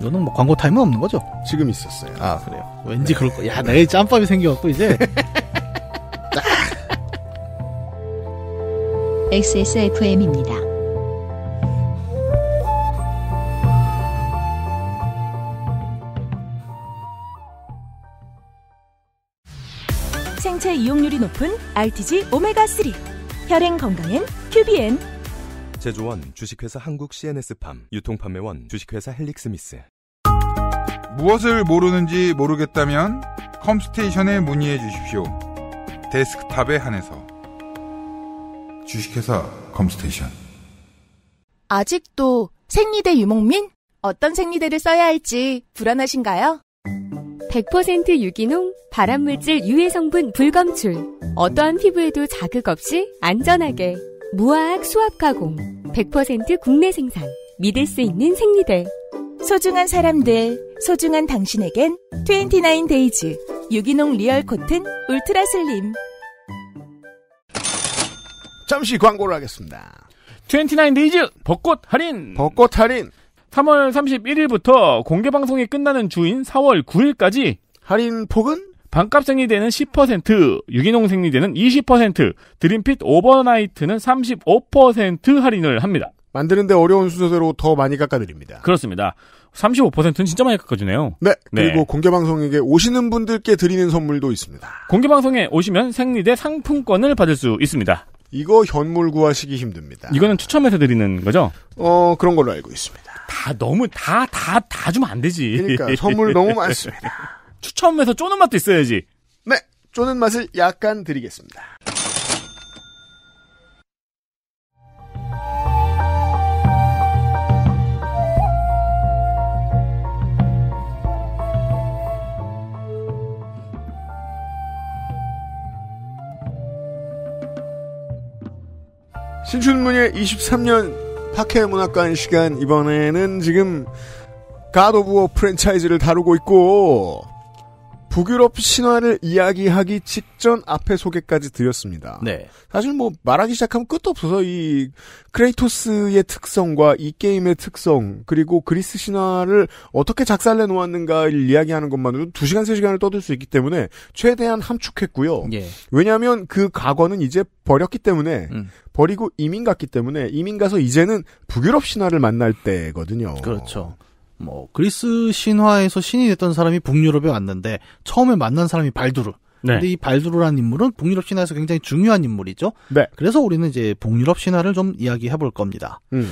이거는 뭐 광고 타임은 없는 거죠? 지금 있었어요. 아 그래요. 왠지 네. 그럴 거. 야 내일 짬밥이 생겨갖고 이제. XSFM입니다. 생체 이용률이 높은 RTG 오메가3 혈행 건강엔 큐비엔 제조원 주식회사 한국 CNS팜 유통판매원 주식회사 헬릭스미스 무엇을 모르는지 모르겠다면 컴스테이션에 문의해 주십시오. 데스크탑에 한해서 주식회사 컴스테이션 아직도 생리대 유목민? 어떤 생리대를 써야 할지 불안하신가요? 100% 유기농, 발암물질 유해 성분 불검출. 어떠한 피부에도 자극 없이 안전하게. 무화학 수압 가공. 100% 국내 생산. 믿을 수 있는 생리대. 소중한 사람들, 소중한 당신에겐 29 데이즈 유기농 리얼 코튼 울트라 슬림. 잠시 광고를 하겠습니다. 29 데이즈 벚꽃 할인. 벚꽃 할인. 3월 31일부터 공개 방송이 끝나는 주인 4월 9일까지 할인 폭은 반값 생리대는 10%, 유기농 생리대는 20%, 드림핏 오버나이트는 35% 할인을 합니다. 만드는데 어려운 순서대로 더 많이 깎아드립니다. 그렇습니다. 35%는 진짜 많이 깎아주네요. 네. 네. 그리고 네. 공개방송에게 오시는 분들께 드리는 선물도 있습니다. 공개방송에 오시면 생리대 상품권을 받을 수 있습니다. 이거 현물 구하시기 힘듭니다. 이거는 추첨해서 드리는 거죠? 어, 그런 걸로 알고 있습니다. 다 너무 다 다 다 주면 안 되지. 그러니까 선물 너무 많습니다. 추첨해서 쪼는 맛도 있어야지. 네, 쪼는 맛을 약간 드리겠습니다. 신춘문예 23년 파케 문학관 시간 이번에는 지금 가도부어 프랜차이즈를 다루고 있고 북유럽 신화를 이야기하기 직전 앞에 소개까지 드렸습니다. 네. 사실 뭐 말하기 시작하면 끝도 없어서 이 크레이토스의 특성과 이 게임의 특성 그리고 그리스 신화를 어떻게 작살내 놓았는가를 이야기하는 것만으로 2시간 3시간을 떠들 수 있기 때문에 최대한 함축했고요. 예. 왜냐하면 그 과거는 이제 버렸기 때문에 음. 버리고 이민 갔기 때문에 이민 가서 이제는 북유럽 신화를 만날 때거든요. 그렇죠. 뭐 그리스 신화에서 신이 됐던 사람이 북유럽에 왔는데 처음에 만난 사람이 발두르. 네. 근데 이 발두르라는 인물은 북유럽 신화에서 굉장히 중요한 인물이죠. 네. 그래서 우리는 이제 북유럽 신화를 좀 이야기해 볼 겁니다. 음.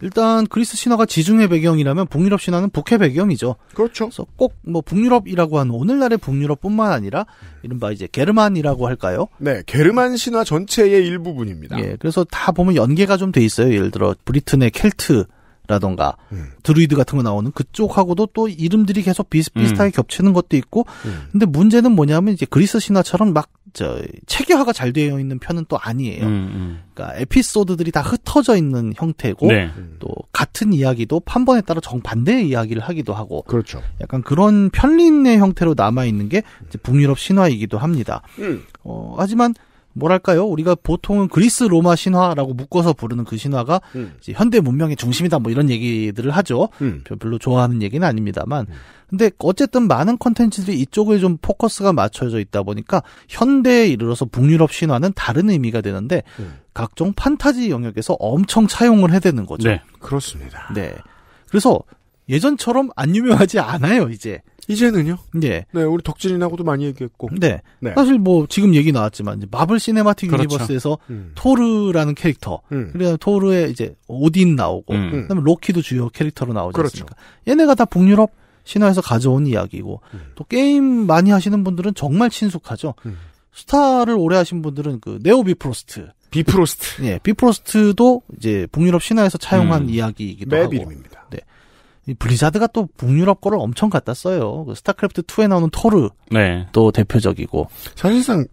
일단 그리스 신화가 지중해 배경이라면 북유럽 신화는 북해 배경이죠. 그렇죠. 그래서 꼭 뭐 북유럽이라고 하는 오늘날의 북유럽뿐만 아니라 이른바 이제 게르만이라고 할까요? 네, 게르만 신화 전체의 일부분입니다. 예, 그래서 다 보면 연계가 좀 돼 있어요. 예를 들어 브리튼의 켈트 라던가 음. 드루이드 같은 거 나오는 그쪽하고도 또 이름들이 계속 비슷비슷하게 음. 겹치는 것도 있고 음. 근데 문제는 뭐냐면 이제 그리스 신화처럼 막저 체계화가 잘 되어 있는 편은 또 아니에요. 음, 음. 그러니까 에피소드들이 다 흩어져 있는 형태고 네. 또 같은 이야기도 판번에 따라 정반대의 이야기를 하기도 하고 그렇죠. 약간 그런 편린의 형태로 남아 있는 게 북유럽 신화이기도 합니다. 음. 어, 하지만 뭐랄까요? 우리가 보통은 그리스 로마 신화라고 묶어서 부르는 그 신화가 음. 현대 문명의 중심이다 뭐 이런 얘기들을 하죠. 음. 별로 좋아하는 얘기는 아닙니다만. 음. 근데 어쨌든 많은 컨텐츠들이 이쪽에 좀 포커스가 맞춰져 있다 보니까 현대에 이르러서 북유럽 신화는 다른 의미가 되는데 음. 각종 판타지 영역에서 엄청 차용을 해야되는 거죠. 네. 그렇습니다. 네. 그래서 예전처럼 안 유명하지 않아요, 이제. 이제는요? 네. 네, 우리 덕진이하고도 많이 얘기했고. 네. 네. 사실 뭐 지금 얘기 나왔지만 마블 시네마틱 그렇죠. 유니버스에서 음. 토르라는 캐릭터, 음. 그리고 토르에 이제 오딘 나오고, 음. 그다음에 로키도 주요 캐릭터로 나오지 그렇 않습니까? 얘네가 다 북유럽 신화에서 가져온 이야기고, 음. 또 게임 많이 하시는 분들은 정말 친숙하죠. 음. 스타를 오래 하신 분들은 그 네오 비프로스트. 비프로스트. 예, 비프로스트도 이제 북유럽 신화에서 차용한 음. 이야기이기도 맵 하고. 맵 이름입니다. 네. 블리자드가 또 북유럽 거를 엄청 갖다 써요. 그 스타크래프트 2에 나오는 토르. 네. 또 대표적이고. 사실상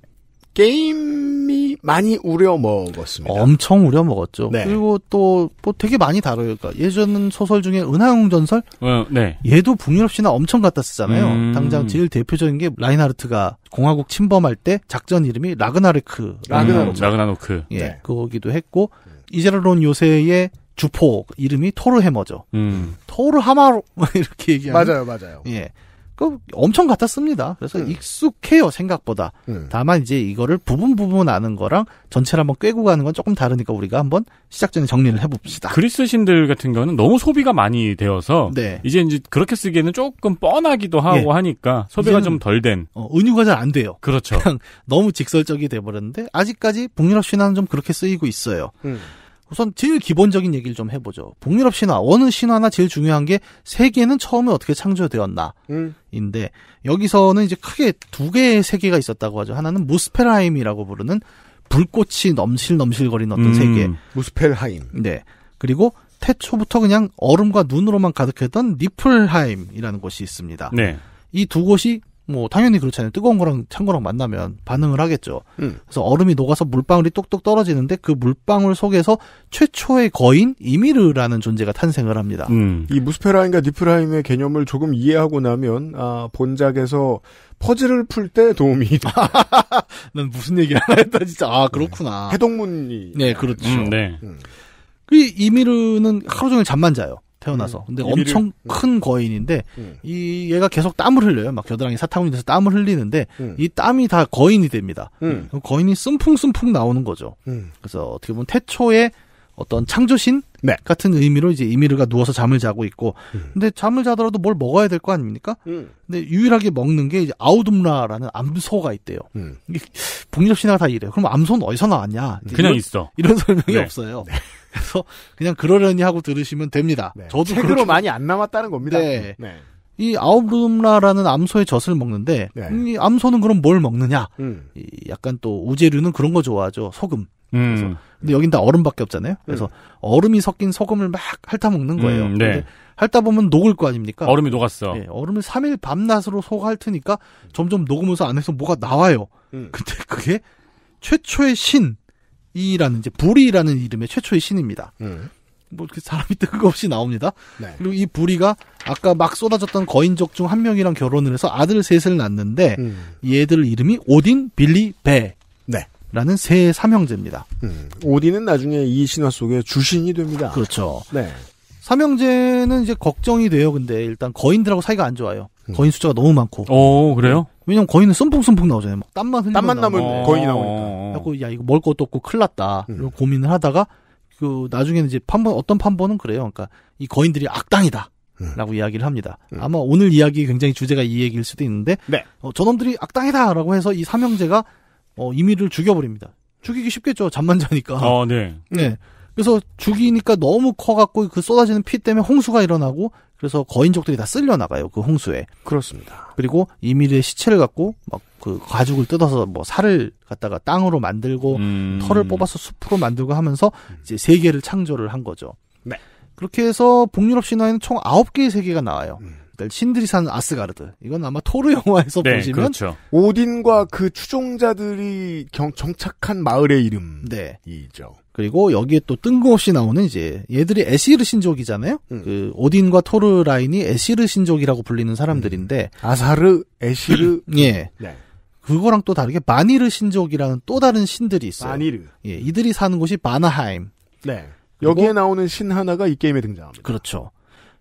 게임이 많이 우려 먹었습니다. 엄청 우려 먹었죠. 네. 그리고 또뭐 되게 많이 다뤄요. 그러니까 예전 소설 중에 은하웅 전설? 어, 네. 얘도 북유럽 시나 엄청 갖다 쓰잖아요. 음... 당장 제일 대표적인 게 라인하르트가 공화국 침범할 때 작전 이름이 라그나르크. 라그나로크. 음, 라그나노크. 예. 네. 그거기도 했고 이제라론 요새의 주포 이름이 토르해머죠. 음. 토르하마로 이렇게 얘기하는. 맞아요, 맞아요. 예. 그 엄청 같았습니다 그래서 음. 익숙해요 생각보다. 음. 다만 이제 이거를 부분 부분 아는 거랑 전체를 한번 꿰고 가는 건 조금 다르니까 우리가 한번 시작 전에 정리를 해봅시다. 그리스신들 같은 경우는 너무 소비가 많이 되어서 네. 이제 이제 그렇게 쓰기에는 조금 뻔하기도 하고 예. 하니까 소비가 좀 덜된 어, 은유가 잘 안 돼요. 그렇죠. 너무 직설적이 돼버렸는데 아직까지 북유럽 신화는 좀 그렇게 쓰이고 있어요. 음. 우선 제일 기본적인 얘기를 좀 해보죠. 북유럽 신화 어느 신화나 제일 중요한 게 세계는 처음에 어떻게 창조되었나 음. 인데 음. 여기서는 이제 크게 두 개의 세계가 있었다고 하죠. 하나는 무스페라임이라고 부르는 불꽃이 넘실넘실거리는 어떤 음. 세계. 무스펠하임. 네. 그리고 태초부터 그냥 얼음과 눈으로만 가득했던 니플하임이라는 곳이 있습니다. 네. 이 두 곳이 뭐 당연히 그렇잖아요. 뜨거운 거랑 찬 거랑 만나면 반응을 하겠죠. 음. 그래서 얼음이 녹아서 물방울이 똑똑 떨어지는데 그 물방울 속에서 최초의 거인 이미르라는 존재가 탄생을 합니다. 음. 이 무스페라인과 니프라인의 개념을 조금 이해하고 나면 아, 본작에서 퍼즐을 풀 때 도움이. 난 무슨 얘기 하나 했다 진짜. 아 그렇구나. 해동문이. 네 그렇죠. 음, 네. 음. 그 이미르는 하루 종일 잠만 자요. 태어나서. 음. 근데 이비를, 엄청 음. 큰 거인인데 음. 이 얘가 계속 땀을 흘려요. 막 겨드랑이 사탕이 돼서 땀을 흘리는데 이 땀이 다 거인이 됩니다. 거인이 쓴풍쓴풍 나오는 거죠. 그래서 어떻게 보면 태초에 어떤 창조신 네. 같은 의미로 이제 이미르가 누워서 잠을 자고 있고 음. 근데 잠을 자더라도 뭘 먹어야 될 거 아닙니까? 음. 근데 유일하게 먹는 게 이제 아우둠라라는 암소가 있대요. 음. 북유럽 신화가 다 이래요. 그럼 암소는 어디서 나왔냐? 그냥 이런, 있어. 이런 설명이 네. 없어요. 네. 그래서 그냥 그러려니 하고 들으시면 됩니다. 네. 저도 책으로 그렇게... 많이 안 남았다는 겁니다. 네. 네. 이 아우르라라는 암소의 젖을 먹는데 네. 음, 이 암소는 그럼 뭘 먹느냐? 음. 약간 또우재류는 그런 거 좋아하죠. 소금. 음. 그래서 근데 여긴 다 얼음밖에 없잖아요. 음. 그래서 음. 얼음이 섞인 소금을 막 핥아 먹는 거예요. 음, 네. 핥다 보면 녹을 거 아닙니까? 얼음이 녹았어. 네, 얼음을 3일 밤낮으로 속 핥으니까 점점 녹으면서 안에서 뭐가 나와요. 음. 근데 그게 최초의 신 이라는 이제 불이라는 이름의 최초의 신입니다. 음. 뭐 사람이 뜬금없이 나옵니다. 네. 그리고 이불이가 아까 막 쏟아졌던 거인족 중 한 명이랑 결혼을 해서 아들 셋을 낳는데 음. 얘들 이름이 오딘, 빌리, 배. 네. 라는 세 삼형제입니다. 음. 오딘은 나중에 이 신화 속의 주신이 됩니다. 그렇죠. 네. 삼형제는 이제 걱정이 돼요. 근데 일단 거인들하고 사이가 안 좋아요. 음. 거인 숫자가 너무 많고. 어, 그래요? 왜냐면 거인은 쏨풍쏨풍 나오잖아요. 막 땀만 흘리고. 땀만 남은 어. 거인이 나오니까. 어, 어, 어. 그래갖고, 야, 이거 먹을 것도 없고 큰일 났다. 음. 고민을 하다가, 그, 나중에는 이제 판본, 어떤 판본은 그래요. 그러니까, 이 거인들이 악당이다. 음. 라고 이야기를 합니다. 음. 아마 오늘 이야기 굉장히 주제가 이 얘기일 수도 있는데, 네. 어, 저놈들이 악당이다! 라고 해서 이 삼형제가, 어, 이미를 죽여버립니다. 죽이기 쉽겠죠. 잠만 자니까. 아, 네. 네. 그래서 죽이니까 너무 커갖고 그 쏟아지는 피 때문에 홍수가 일어나고 그래서 거인족들이 다 쓸려 나가요 그 홍수에. 그렇습니다. 그리고 이미리의 시체를 갖고 막 그 가죽을 뜯어서 뭐 살을 갖다가 땅으로 만들고 음... 털을 뽑아서 숲으로 만들고 하면서 이제 세계를 창조를 한 거죠. 네. 그렇게 해서 북유럽 신화에는 총 아홉 개의 세계가 나와요. 음. 그다음 신들이 사는 아스가르드. 이건 아마 토르 영화에서 네, 보시면 그렇죠. 오딘과 그 추종자들이 경, 정착한 마을의 이름이죠. 네. 그리고 여기에 또 뜬금없이 나오는 이제 얘들이 에시르 신족이잖아요. 음. 그 오딘과 토르 라인이 에시르 신족이라고 불리는 사람들인데 음. 아사르, 에시르, 예. 네. 그거랑 또 다르게 마니르 신족이라는 또 다른 신들이 있어요. 마니르. 예, 이들이 사는 곳이 바나하임. 네. 여기에 나오는 신 하나가 이 게임에 등장합니다. 그렇죠.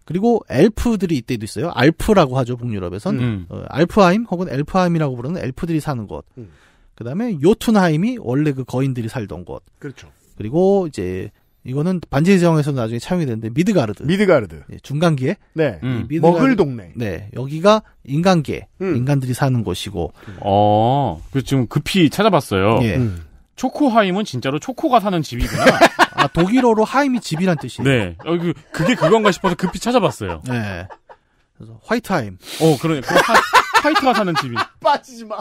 그리고 엘프들이 이때도 있어요. 알프라고 하죠 북유럽에선 음. 어, 알프하임 혹은 엘프하임이라고 부르는 엘프들이 사는 곳. 음. 그다음에 요툰하임이 원래 그 거인들이 살던 곳. 그렇죠. 그리고 이제 이거는 반지의제왕에서 나중에 차용이 되는데 미드가르드. 미드가르드. 예, 중간기에. 네. 음. 미드가르드, 먹을 동네. 네. 여기가 인간계. 음. 인간들이 사는 곳이고. 어. 그 지금 급히 찾아봤어요. 예. 음. 초코하임은 진짜로 초코가 사는 집이구나. 아, 독일어로 하임이 집이란 뜻이에요. 네. 어, 그, 게 그건가 싶어서 급히 찾아봤어요. 네. 그래서 화이트하임. 어, 그러네. 그 하, 화이트가 사는 집이. 빠지지 마.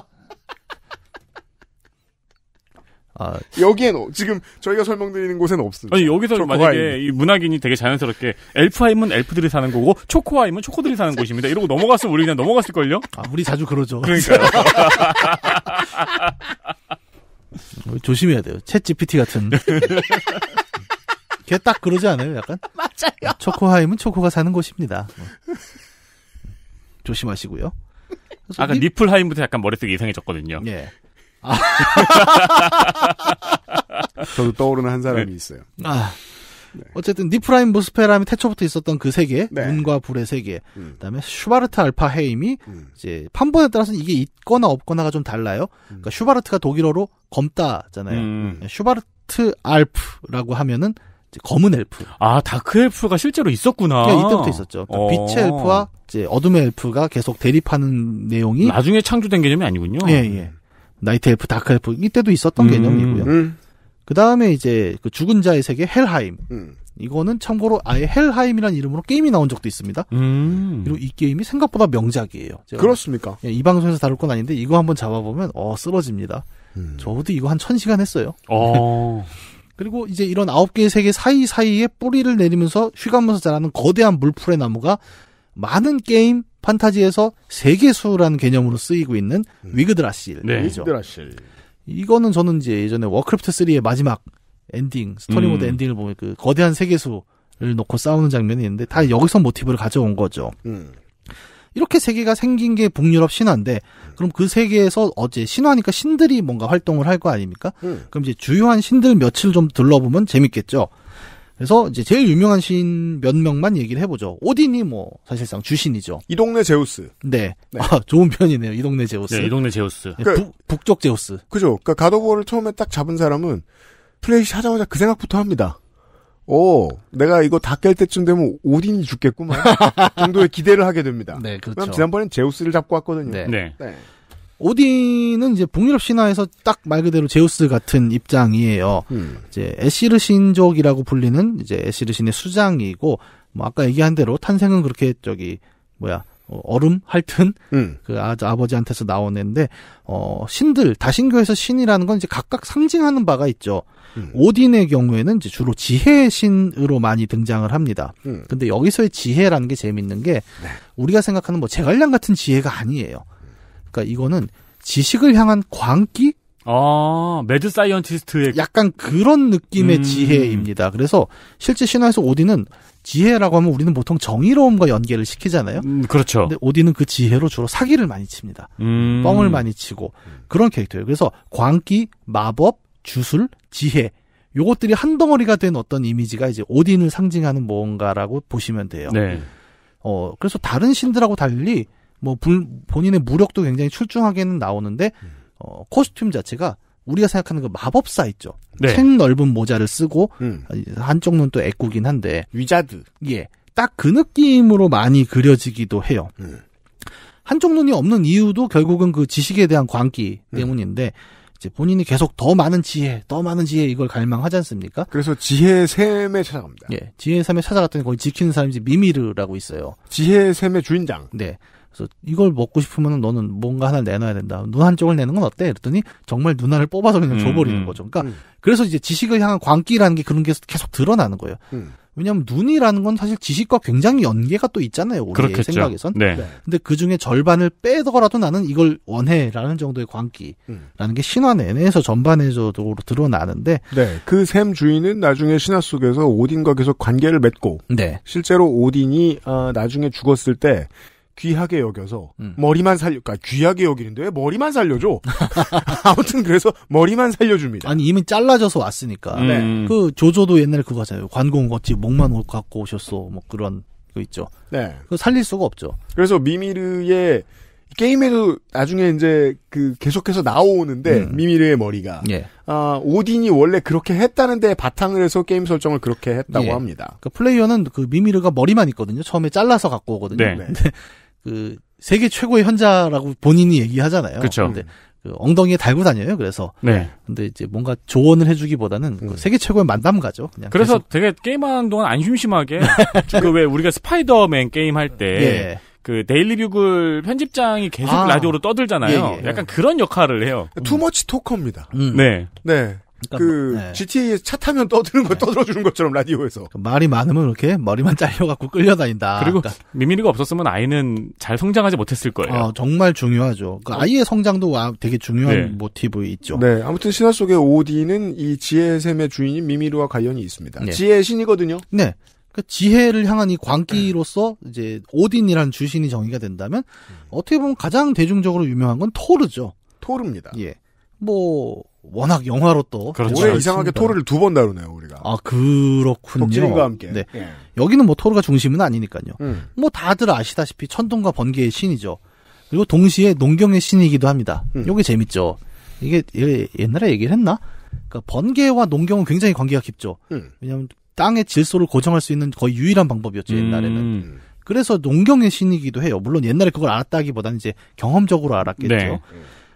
아, 여기엔 지금 저희가 설명드리는 곳엔 없습니다. 아니 여기서 초코하임. 만약에 이 문학인이 되게 자연스럽게 엘프하임은 엘프들이 사는 거고 초코하임은 초코들이 사는 곳입니다. 이러고 넘어갔으면 우리 그냥 넘어갔을 걸요. 아 우리 자주 그러죠. 그러니까요. 어, 조심해야 돼요. 챗 GPT 같은. 걔 딱 그러지 않아요, 약간? 맞아요. 초코하임은 초코가 사는 곳입니다. 뭐. 조심하시고요. 아까 니... 플하임부터 약간 머릿속이 이상해졌거든요. 예. 저도 떠오르는 한 사람이 네. 있어요. 아. 네. 어쨌든 니프라임 무스페라미 태초부터 있었던 그 세계, 네. 눈과 불의 세계, 음. 그다음에 슈바르트 알파 헤임이 음. 이제 판본에 따라서는 이게 있거나 없거나가 좀 달라요. 음. 그러니까 슈바르트가 독일어로 검다잖아요. 음. 네, 슈바르트 알프라고 하면은 검은 엘프. 아 다크 엘프가 실제로 있었구나. 그러니까 이때부터 있었죠. 그러니까 어. 빛의 엘프와 이제 어둠의 엘프가 계속 대립하는 내용이 나중에 창조된 개념이 아니군요. 예 예. 나이트 엘프, 다크 엘프 이때도 있었던 음. 개념이고요. 음. 그 다음에 이제 그 죽은 자의 세계 헬하임. 음. 이거는 참고로 아예 헬하임이라는 이름으로 게임이 나온 적도 있습니다. 음. 그리고 이 게임이 생각보다 명작이에요. 그렇습니까? 예, 이 방송에서 다룰 건 아닌데 이거 한번 잡아보면 어 쓰러집니다. 음. 저도 이거 한 천시간 했어요. 어. 그리고 이제 이런 아홉 개의 세계 사이사이에 뿌리를 내리면서 휘감면서 자라는 거대한 물풀의 나무가 많은 게임 판타지에서 세계수라는 개념으로 쓰이고 있는 음. 위그드라실이죠. 네. 위그드라실. 이거는 저는 이제 예전에 워크래프트 3의 마지막 엔딩 스토리 음. 모드 음. 엔딩을 보면 그 거대한 세계수를 놓고 싸우는 장면이 있는데 다 여기서 모티브를 가져온 거죠. 음. 이렇게 세계가 생긴 게 북유럽 신화인데 그럼 그 세계에서 어제 신화니까 신들이 뭔가 활동을 할 거 아닙니까? 음. 그럼 이제 주요한 신들 며칠 좀 둘러보면 재밌겠죠. 그래서 이제 제일 유명한 신 몇 명만 얘기를 해보죠. 오딘이 뭐 사실상 주신이죠. 이 동네 제우스. 네, 네. 아, 좋은 편이네요. 이 동네 제우스. 네, 이 동네 제우스. 네, 그러니까, 북, 쪽 제우스. 그죠. 그러니까 가도보를 처음에 딱 잡은 사람은 플레이시 하자마자 그 생각부터 합니다. 오, 내가 이거 다 깰 때쯤 되면 오딘이 죽겠구만 정도의 기대를 하게 됩니다. 네, 그렇죠. 지난번엔 제우스를 잡고 왔거든요. 네. 네. 네. 오딘은 이제 북유럽 신화에서 딱 말 그대로 제우스 같은 입장이에요. 음. 이제 에시르 신족이라고 불리는 이제 에시르 신의 수장이고 뭐 아까 얘기한 대로 탄생은 그렇게 저기 뭐야 어, 얼음 할튼 음. 그 아, 아버지한테서 나온 애인데 어 신들 다신교에서 신이라는 건 이제 각각 상징하는 바가 있죠. 음. 오딘의 경우에는 이제 주로 지혜의 신으로 많이 등장을 합니다. 음. 근데 여기서의 지혜라는 게 재밌는 게 네. 우리가 생각하는 뭐 제갈량 같은 지혜가 아니에요. 그러니까 이거는 지식을 향한 광기? 아, 매드 사이언티스트의 약간 그런 느낌의 음. 지혜입니다. 그래서 실제 신화에서 오디는 지혜라고 하면 우리는 보통 정의로움과 연계를 시키잖아요. 음, 그렇죠. 근데 오디는 그 지혜로 주로 사기를 많이 칩니다. 음. 뻥을 많이 치고 그런 캐릭터예요. 그래서 광기, 마법, 주술, 지혜 요것들이 한 덩어리가 된 어떤 이미지가 이제 오딘을 상징하는 뭔가라고 보시면 돼요. 네. 어, 그래서 다른 신들하고 달리 뭐 불, 본인의 무력도 굉장히 출중하게는 나오는데 음. 어, 코스튬 자체가 우리가 생각하는 그 마법사 있죠. 네. 책 넓은 모자를 쓰고 음. 아, 한쪽 눈도 애꾸긴 한데 위자드. 예, 딱 그 느낌으로 많이 그려지기도 해요. 음. 한쪽 눈이 없는 이유도 결국은 그 지식에 대한 광기 음. 때문인데 본인이 계속 더 많은 지혜, 더 많은 지혜 이걸 갈망하지 않습니까? 그래서 지혜 샘에 찾아갑니다. 예, 지혜 샘에 찾아갔더니 거기 지키는 사람이 미미르라고 있어요. 지혜 샘의 주인장. 네. 그래서 이걸 먹고 싶으면 너는 뭔가 하나 내놔야 된다. 눈 한쪽을 내는 건 어때? 그랬더니 정말 눈알을 뽑아서 그냥 음, 줘버리는 음, 거죠. 그러니까 음. 그래서 이제 지식을 향한 광기라는 게 그런 게 계속 드러나는 거예요. 음. 왜냐하면 눈이라는 건 사실 지식과 굉장히 연계가 또 있잖아요. 우리 그렇겠죠. 생각에선. 네. 네. 근데 그 중에 절반을 빼더라도 나는 이걸 원해라는 정도의 광기라는 게 신화 내내에서 전반적으로 드러나는데. 네. 그샘 주인은 나중에 신화 속에서 오딘과 계속 관계를 맺고. 네. 실제로 오딘이 어, 나중에 죽었을 때 귀하게 여겨서 음. 머리만 살려 그러니까 귀하게 여기는데 왜 머리만 살려줘? 아무튼 그래서 머리만 살려줍니다. 아니 이미 잘라져서 왔으니까. 네. 음. 그 조조도 옛날에 그거 하잖아요. 관공 어찌 목만 옷 갖고 오셨어. 뭐 그런 거 있죠. 네. 그 살릴 수가 없죠. 그래서 미미르의 게임에도 나중에 이제 그 계속해서 나오는데 음. 미미르의 머리가 예. 아, 오딘이 원래 그렇게 했다는데 바탕을 해서 게임 설정을 그렇게 했다고 예. 합니다. 그 플레이어는 그 미미르가 머리만 있거든요. 처음에 잘라서 갖고 오거든요. 네. 네. 근데 그 세계 최고의 현자라고 본인이 얘기하잖아요. 그렇죠. 근데 그 엉덩이에 달고 다녀요. 그래서 네. 근데 이제 뭔가 조언을 해주기보다는 그 음. 그 세계 최고의 만담가죠. 그래서 계속. 되게 게임하는 동안 안심심하게 그 왜 우리가 스파이더맨 게임 할때 예. 그 데일리 뷰글 편집장이 계속 아. 라디오로 떠들잖아요. 예, 예. 약간 그런 역할을 해요. 투머치 토커입니다. 음. 네. 네. 그러니까 그 네. 뭐, 예. GTA 차 타면 떠드는 거 네. 떠들어주는 것처럼 라디오에서 그 말이 많으면 이렇게 머리만 잘려갖고 끌려다닌다. 그리고 그러니까. 미미리가 없었으면 아이는 잘 성장하지 못했을 거예요. 어, 정말 중요하죠. 그그 어. 아이의 성장도 아, 되게 중요한 네. 모티브 있죠. 네, 아무튼 신화 속의 오디는 이 지혜의 샘의 주인인 미미리와 관련이 있습니다. 네. 지혜의 신이거든요. 네. 그 지혜를 향한 이 광기로서 이제 오딘이라는 주신이 정의가 된다면 어떻게 보면 가장 대중적으로 유명한 건 토르죠. 토르입니다. 예. 뭐 워낙 영화로 또 그렇죠. 올해 이상하게 토르를 두 번 다루네요 우리가. 아 그렇군요. 독진과 함께. 네. 예. 여기는 뭐 토르가 중심은 아니니까요. 음. 뭐 다들 아시다시피 천둥과 번개의 신이죠. 그리고 동시에 농경의 신이기도 합니다. 음. 요게 재밌죠. 이게 예, 옛날에 얘기를 했나? 그러니까 번개와 농경은 굉장히 관계가 깊죠. 음. 왜냐하면 땅의 질소를 고정할 수 있는 거의 유일한 방법이었죠 옛날에는. 음. 그래서 농경의 신이기도 해요. 물론 옛날에 그걸 알았다기보다는 이제 경험적으로 알았겠죠. 네.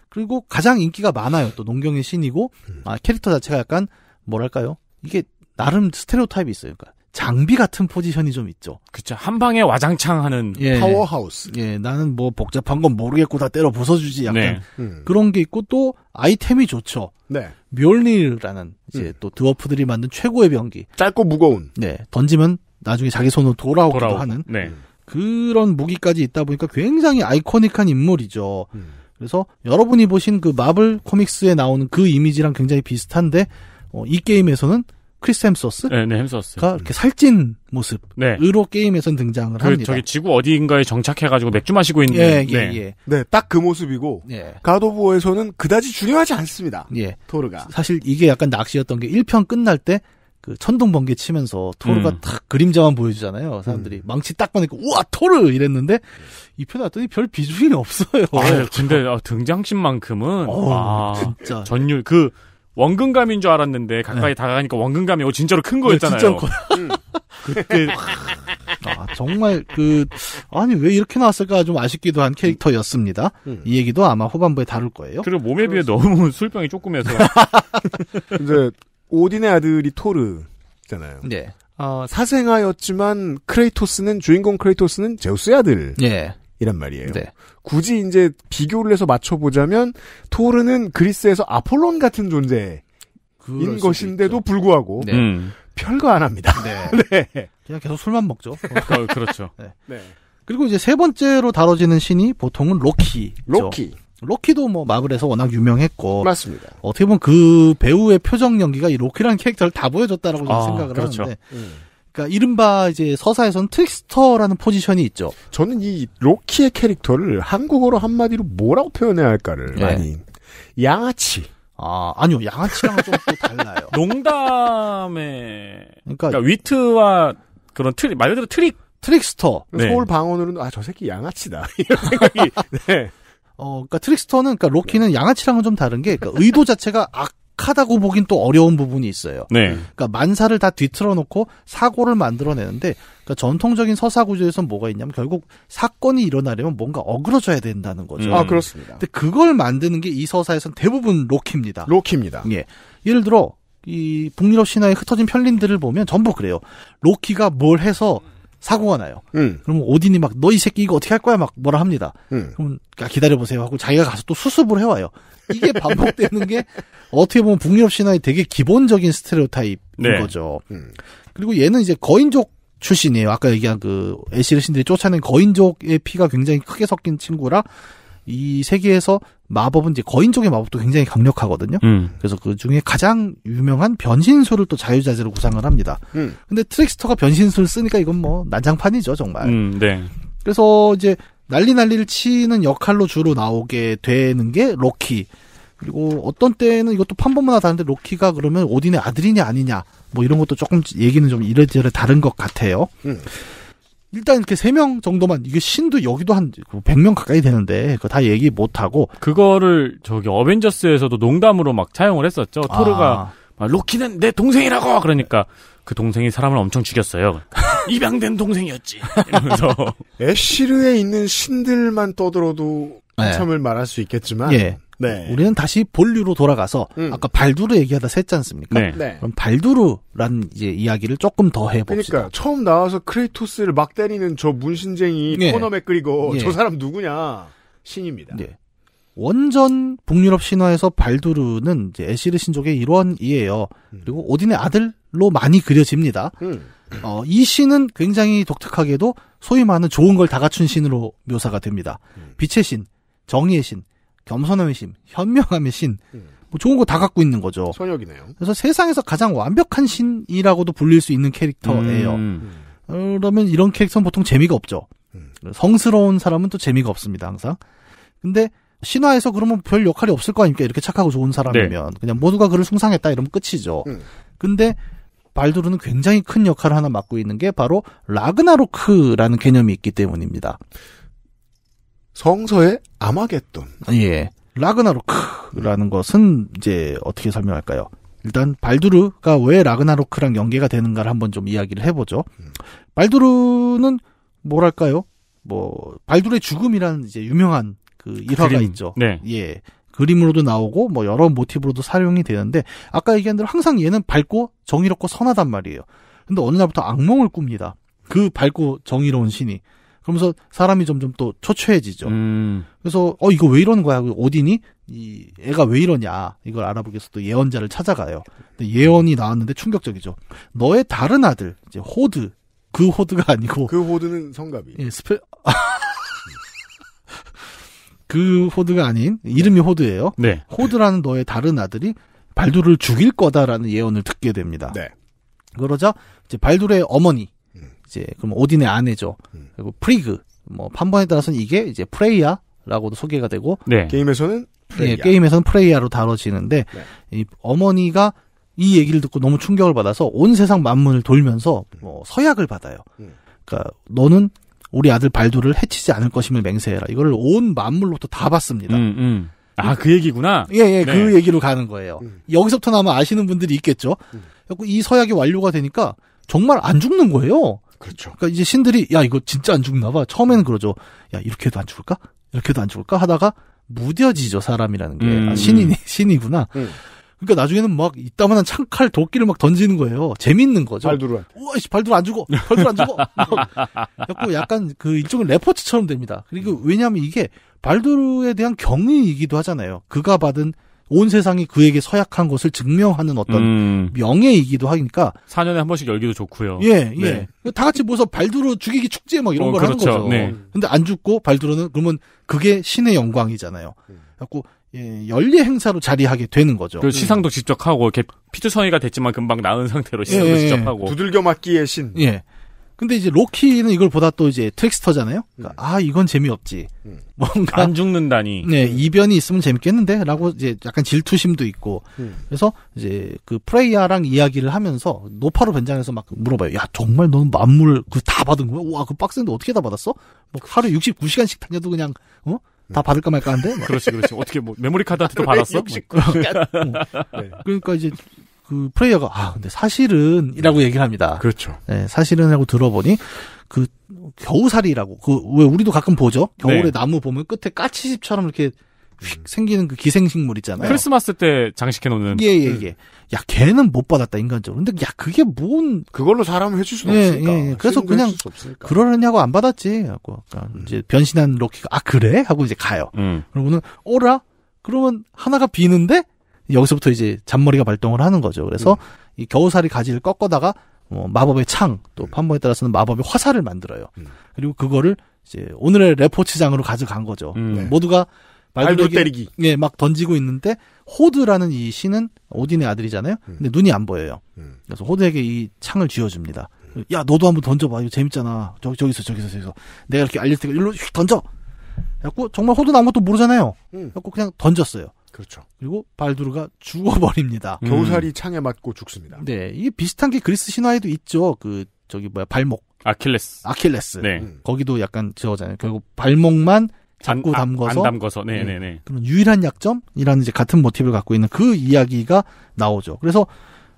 그리고 가장 인기가 많아요. 또 농경의 신이고 음. 아, 캐릭터 자체가 약간 뭐랄까요? 이게 나름 스테레오 타입이 있어요. 그러니까 장비 같은 포지션이 좀 있죠. 그쵸. 한 방에 와장창 하는 예, 예, 파워하우스. 예, 나는 뭐 복잡한 건 모르겠고 다 때려 부숴주지 약간 네. 음. 그런 게 있고 또 아이템이 좋죠. 네. 멸닐이라는 이제 음. 또 드워프들이 만든 최고의 병기. 짧고 무거운. 네. 던지면 나중에 자기 손으로 돌아오기도 돌아오고. 하는. 네. 음. 그런 무기까지 있다 보니까 굉장히 아이코닉한 인물이죠. 음. 그래서 여러분이 보신 그 마블 코믹스에 나오는 그 이미지랑 굉장히 비슷한데 어, 이 게임에서는 크리스 햄소스가 네, 네, 이렇게 살찐 모습으로 네. 게임에선 등장을 그, 합니다. 저기 지구 어디인가에 정착해가지고 맥주 마시고 있는. 예, 네. 예, 예. 네, 딱 그 모습이고. 예. 가도부어에서는 그다지 중요하지 않습니다. 예. 토르가. 사실 이게 약간 낚시였던 게 1편 끝날 때그 천둥 번개 치면서 토르가 음. 탁 그림자만 보여주잖아요. 사람들이 음. 망치 딱 보니까 우와 토르 이랬는데 이 편에 왔더니 별 비중이 없어요. 아 네. 근데 아, 등장신만큼은 어, 와, 아, 진짜 전율 그 원근감인 줄 알았는데 가까이 네. 다가가니까 원근감이 오 어, 진짜로 큰 네, 거였잖아요. 네, 진짜 음. 그때 아, 정말 그 아니 왜 이렇게 나왔을까 좀 아쉽기도 한 캐릭터였습니다. 음. 이 얘기도 아마 후반부에 다룰 거예요. 그리고 몸에 비해 너무 술병이 조금해서 이제 오딘의 아들이 토르잖아요. 네. 어, 사생아였지만 크레이토스는 주인공 크레이토스는 제우스의 아들. 네. 이란 말이에요. 네. 굳이 이제 비교를 해서 맞춰보자면 토르는 그리스에서 아폴론 같은 존재인 것인데도 있죠. 불구하고 네. 음. 별거 안 합니다. 네. 네. 그냥 계속 술만 먹죠. 어, 그렇죠. 네. 네. 그리고 이제 세 번째로 다뤄지는 신이 보통은 로키. 로키. 로키도 뭐 마블에서 워낙 유명했고 맞습니다. 어떻게 보면 그 배우의 표정 연기가 이 로키라는 캐릭터를 다 보여줬다라고 아, 생각을 그렇죠. 하는데 음. 그러니까 이른바 이제 서사에서는 트릭스터라는 포지션이 있죠. 저는 이 로키의 캐릭터를 한국어로 한마디로 뭐라고 표현해야 할까를 네. 많이 양아치. 아 아니요 양아치랑은 좀또 달라요. 농담에 그러니까, 그러니까 위트와 그런 트릭 말 그대로 트릭 트릭스터. 네. 서울 방언으로는 아 저 새끼 양아치다 이런 생각이. 네. 어, 그니까 트릭스터는 그니까 로키는 네. 양아치랑은 좀 다른 게그니까 의도 자체가 악하다고 보긴 또 어려운 부분이 있어요. 네. 그니까 만사를 다 뒤틀어 놓고 사고를 만들어내는데 그니까 전통적인 서사 구조에선 뭐가 있냐면 결국 사건이 일어나려면 뭔가 어그러져야 된다는 거죠. 음. 아 그렇습니다. 근데 그걸 만드는 게 이 서사에선 대부분 로키입니다. 로키입니다. 예. 예를 들어 이 북유럽 신화에 흩어진 편린들을 보면 전부 그래요. 로키가 뭘 해서 사고가 나요. 음. 그러면 오딘이 막너 이 새끼 이거 어떻게 할 거야 막 뭐라 합니다. 음. 그럼 기다려 보세요 하고 자기가 가서 또 수습을 해와요. 이게 반복되는 게 어떻게 보면 북유럽 신화의 되게 기본적인 스테레오타입인 네. 거죠. 음. 그리고 얘는 이제 거인족 출신이에요. 아까 얘기한 그 에시르신들이 쫓아낸 거인족의 피가 굉장히 크게 섞인 친구라 이 세계에서 마법은 이제 거인 쪽의 마법도 굉장히 강력하거든요. 음. 그래서 그 중에 가장 유명한 변신술을 또 자유자재로 구상을 합니다. 음. 근데 트랙스터가변신술 쓰니까 이건 뭐 난장판이죠, 정말. 음, 네. 그래서 이제 난리 난리를 치는 역할로 주로 나오게 되는 게 로키. 그리고 어떤 때는 이것도 판본마다 다른데 로키가 그러면 오딘의 아들이냐 아니냐 뭐 이런 것도 조금 얘기는 좀 이래저래 다른 것 같아요. 음. 일단 이렇게 세 명 정도만 이게 신도 여기도 한 100명 가까이 되는데 그거 다 얘기 못 하고 그거를 저기 어벤져스에서도 농담으로 막 차용을 했었죠. 토르가 아, 로키는 내 동생이라고 그러니까 그 동생이 사람을 엄청 죽였어요. 입양된 동생이었지. 이러서 애쉬르에 있는 신들만 떠들어도 참을 네. 말할 수 있겠지만 예. 네. 우리는 다시 본류로 돌아가서 음. 아까 발두르 얘기하다 셌지 않습니까? 네. 네. 그럼 발두르란 이제 이야기를 조금 더 해봅시다. 그러니까 처음 나와서 크레이토스를 막 때리는 저 문신쟁이 네. 코너 맥그리고 네. 저 사람 누구냐 신입니다. 네. 원전 북유럽 신화에서 발두르는 이제 에시르 신족의 일원이에요. 음. 그리고 오딘의 아들로 많이 그려집니다. 음. 어, 이 신은 굉장히 독특하게도 소위 말하는 좋은 걸 다 갖춘 신으로 묘사가 됩니다. 음. 빛의 신, 정의의 신, 겸손함의 신, 현명함의 신, 예. 뭐 좋은 거 다 갖고 있는 거죠. 소역이네요. 그래서 세상에서 가장 완벽한 신이라고도 불릴 수 있는 캐릭터예요. 음. 그러면 이런 캐릭터는 보통 재미가 없죠. 음. 성스러운 사람은 또 재미가 없습니다, 항상. 근데 신화에서 그러면 별 역할이 없을 거 아닙니까? 이렇게 착하고 좋은 사람이면. 네. 그냥 모두가 그를 숭상했다 이러면 끝이죠. 음. 근데 발두르는 굉장히 큰 역할을 하나 맡고 있는 게 바로 라그나로크라는 개념이 있기 때문입니다. 성서의 아마겟돈. 예. 라그나로크라는 것은 이제 어떻게 설명할까요? 일단 발두르가 왜 라그나로크랑 연계가 되는가를 한번 좀 이야기를 해보죠. 음. 발두르는 뭐랄까요? 뭐 발두르의 죽음이라는 이제 유명한 그, 그 일화가 그림. 있죠. 네. 예. 그림으로도 나오고 뭐 여러 모티브로도 사용이 되는데 아까 얘기한 대로 항상 얘는 밝고 정의롭고 선하단 말이에요. 근데 어느 날부터 악몽을 꿉니다. 그 밝고 정의로운 신이 그러면서 사람이 점점 또 초췌해지죠. 음. 그래서 어 이거 왜 이러는 거야? 어디니? 이 애가 왜 이러냐? 이걸 알아보기 위해서 또 예언자를 찾아가요. 예언이 나왔는데 충격적이죠. 너의 다른 아들 이제 호드 그 호드가 아니고 그 호드는 성갑이 예, 스페 그 호드가 아닌 이름이 네. 호드예요. 네. 호드라는 너의 다른 아들이 발두를 죽일 거다라는 예언을 듣게 됩니다. 네. 그러자 이제 발두의 어머니 이제 그럼 오딘의 아내죠. 음. 그리고 프리그 뭐 판본에 따라서는 이게 이제 프레이야라고도 소개가 되고 네. 게임에서는 예, 프레이야. 네, 게임에서는 프레이야로 다뤄지는데 네. 이 어머니가 이 얘기를 듣고 너무 충격을 받아서 온 세상 만문을 돌면서 음. 뭐 서약을 받아요. 음. 그러니까 너는 우리 아들 발도를 해치지 않을 것임을 맹세해라. 이거를 온 만물로부터 다 봤습니다. 음, 음. 아, 그 얘기구나? 예, 예, 네. 그 얘기로 가는 거예요. 여기서부터 아마 아시는 분들이 있겠죠. 이 서약이 완료가 되니까 정말 안 죽는 거예요. 그렇죠. 그러니까 이제 신들이 야 이거 진짜 안 죽나 봐. 처음에는 그러죠. 야 이렇게 해도 안 죽을까? 이렇게 해도 안 죽을까? 하다가 무뎌지죠 사람이라는 게 아, 음. 아, 신이 신이구나. 음. 그러니까 나중에는 막 이따만한 창칼 도끼를 막 던지는 거예요. 재밌는 거죠. 발두르 우와씨 발두르 안 죽어. 발두르 안 죽어. 그래고 약간 그 이쪽은 레포츠처럼 됩니다. 그리고 왜냐하면 이게 발두르에 대한 경의이기도 하잖아요. 그가 받은 온 세상이 그에게 서약한 것을 증명하는 어떤 음. 명예이기도 하니까 4년에 한 번씩 열기도 좋고요. 예, 네. 예. 네. 다 같이 모여서 발두로 죽이기 축제 막 뭐 이런 어, 걸 그렇죠. 하는 거죠. 네. 근데 안 죽고 발두로는 그러면 그게 신의 영광이잖아요. 갖고 예, 연례 행사로 자리하게 되는 거죠. 그 시상도 직접 하고 이렇게 피투성이가 됐지만 금방 나은 상태로 시상도 예, 예, 예. 직접 하고 두들겨 맞기의 신. 예. 근데 이제 로키는 이걸 보다 또 이제 트랙스터잖아요. 그러니까 음. 아 이건 재미없지. 음. 뭔가 안 죽는다니. 네 음. 이변이 있으면 재밌겠는데라고 이제 약간 질투심도 있고. 음. 그래서 이제 그 프레이아랑 이야기를 하면서 노파로 변장해서 막 물어봐요. 야 정말 너는 만물 그 다 받은 거야? 와그 빡센데 어떻게 다 받았어? 뭐 하루 69시간씩 다녀도 그냥 어? 다 음. 받을까 말까 한데? 뭐. 그렇지, 그렇지. 어떻게 뭐 메모리 카드한테도 받았어? 69시간. 뭐. 네. 그러니까 이제 그플레이어가아 근데 사실은이라고 네. 얘기를 합니다. 그렇죠. 네, 사실은 하고 들어보니 그 겨우살이라고 그 왜 우리도 가끔 보죠. 겨울에 네. 나무 보면 끝에 까치집처럼 이렇게 휙 생기는 그 기생식물 있잖아요. 크리스마스 때 장식해 놓는. 예예예. 예, 그 예. 야 걔는 못 받았다 인간적으로. 근데 야 그게 뭔 그걸로 사람을 해줄 수는 예, 없으니까. 예, 예. 그래서 그냥 그러느냐고 안 받았지. 하고 음. 이제 변신한 로키가 아 그래 하고 이제 가요. 음. 그러고는 오라 그러면 하나가 비는데 여기서부터 이제 잔머리가 발동을 하는 거죠. 그래서 음. 이 겨우살이 가지를 꺾어다가 뭐 마법의 창, 또 음. 판본에 따라서는 마법의 화살을 만들어요. 음. 그리고 그거를 이제 오늘의 레포츠장으로 가져간 거죠. 음. 네. 네. 모두가 말도 때리기. 예, 막 던지고 있는데 호드라는 이 신은 오딘의 아들이잖아요. 음. 근데 눈이 안 보여요. 음. 그래서 호드에게 이 창을 쥐어줍니다. 야, 너도 한번 던져봐. 이거 재밌잖아. 저, 저기서, 저기서, 저기서. 내가 이렇게 알릴 테니까 일로 휙 던져! 그래갖고 정말 호드는 아무것도 모르잖아요. 그래갖고 그냥 던졌어요. 그렇죠. 그리고 발두르가 죽어버립니다. 음. 겨우살이 창에 맞고 죽습니다. 네, 이게 비슷한 게 그리스 신화에도 있죠. 그 저기 뭐야 발목. 아킬레스. 아킬레스. 네. 음. 거기도 약간 저잖아요. 결국 발목만 잡고 안, 담궈서. 안 담궈서. 네네네. 네, 네. 네. 그런 유일한 약점이라는 이제 같은 모티브를 갖고 있는 그 이야기가 나오죠. 그래서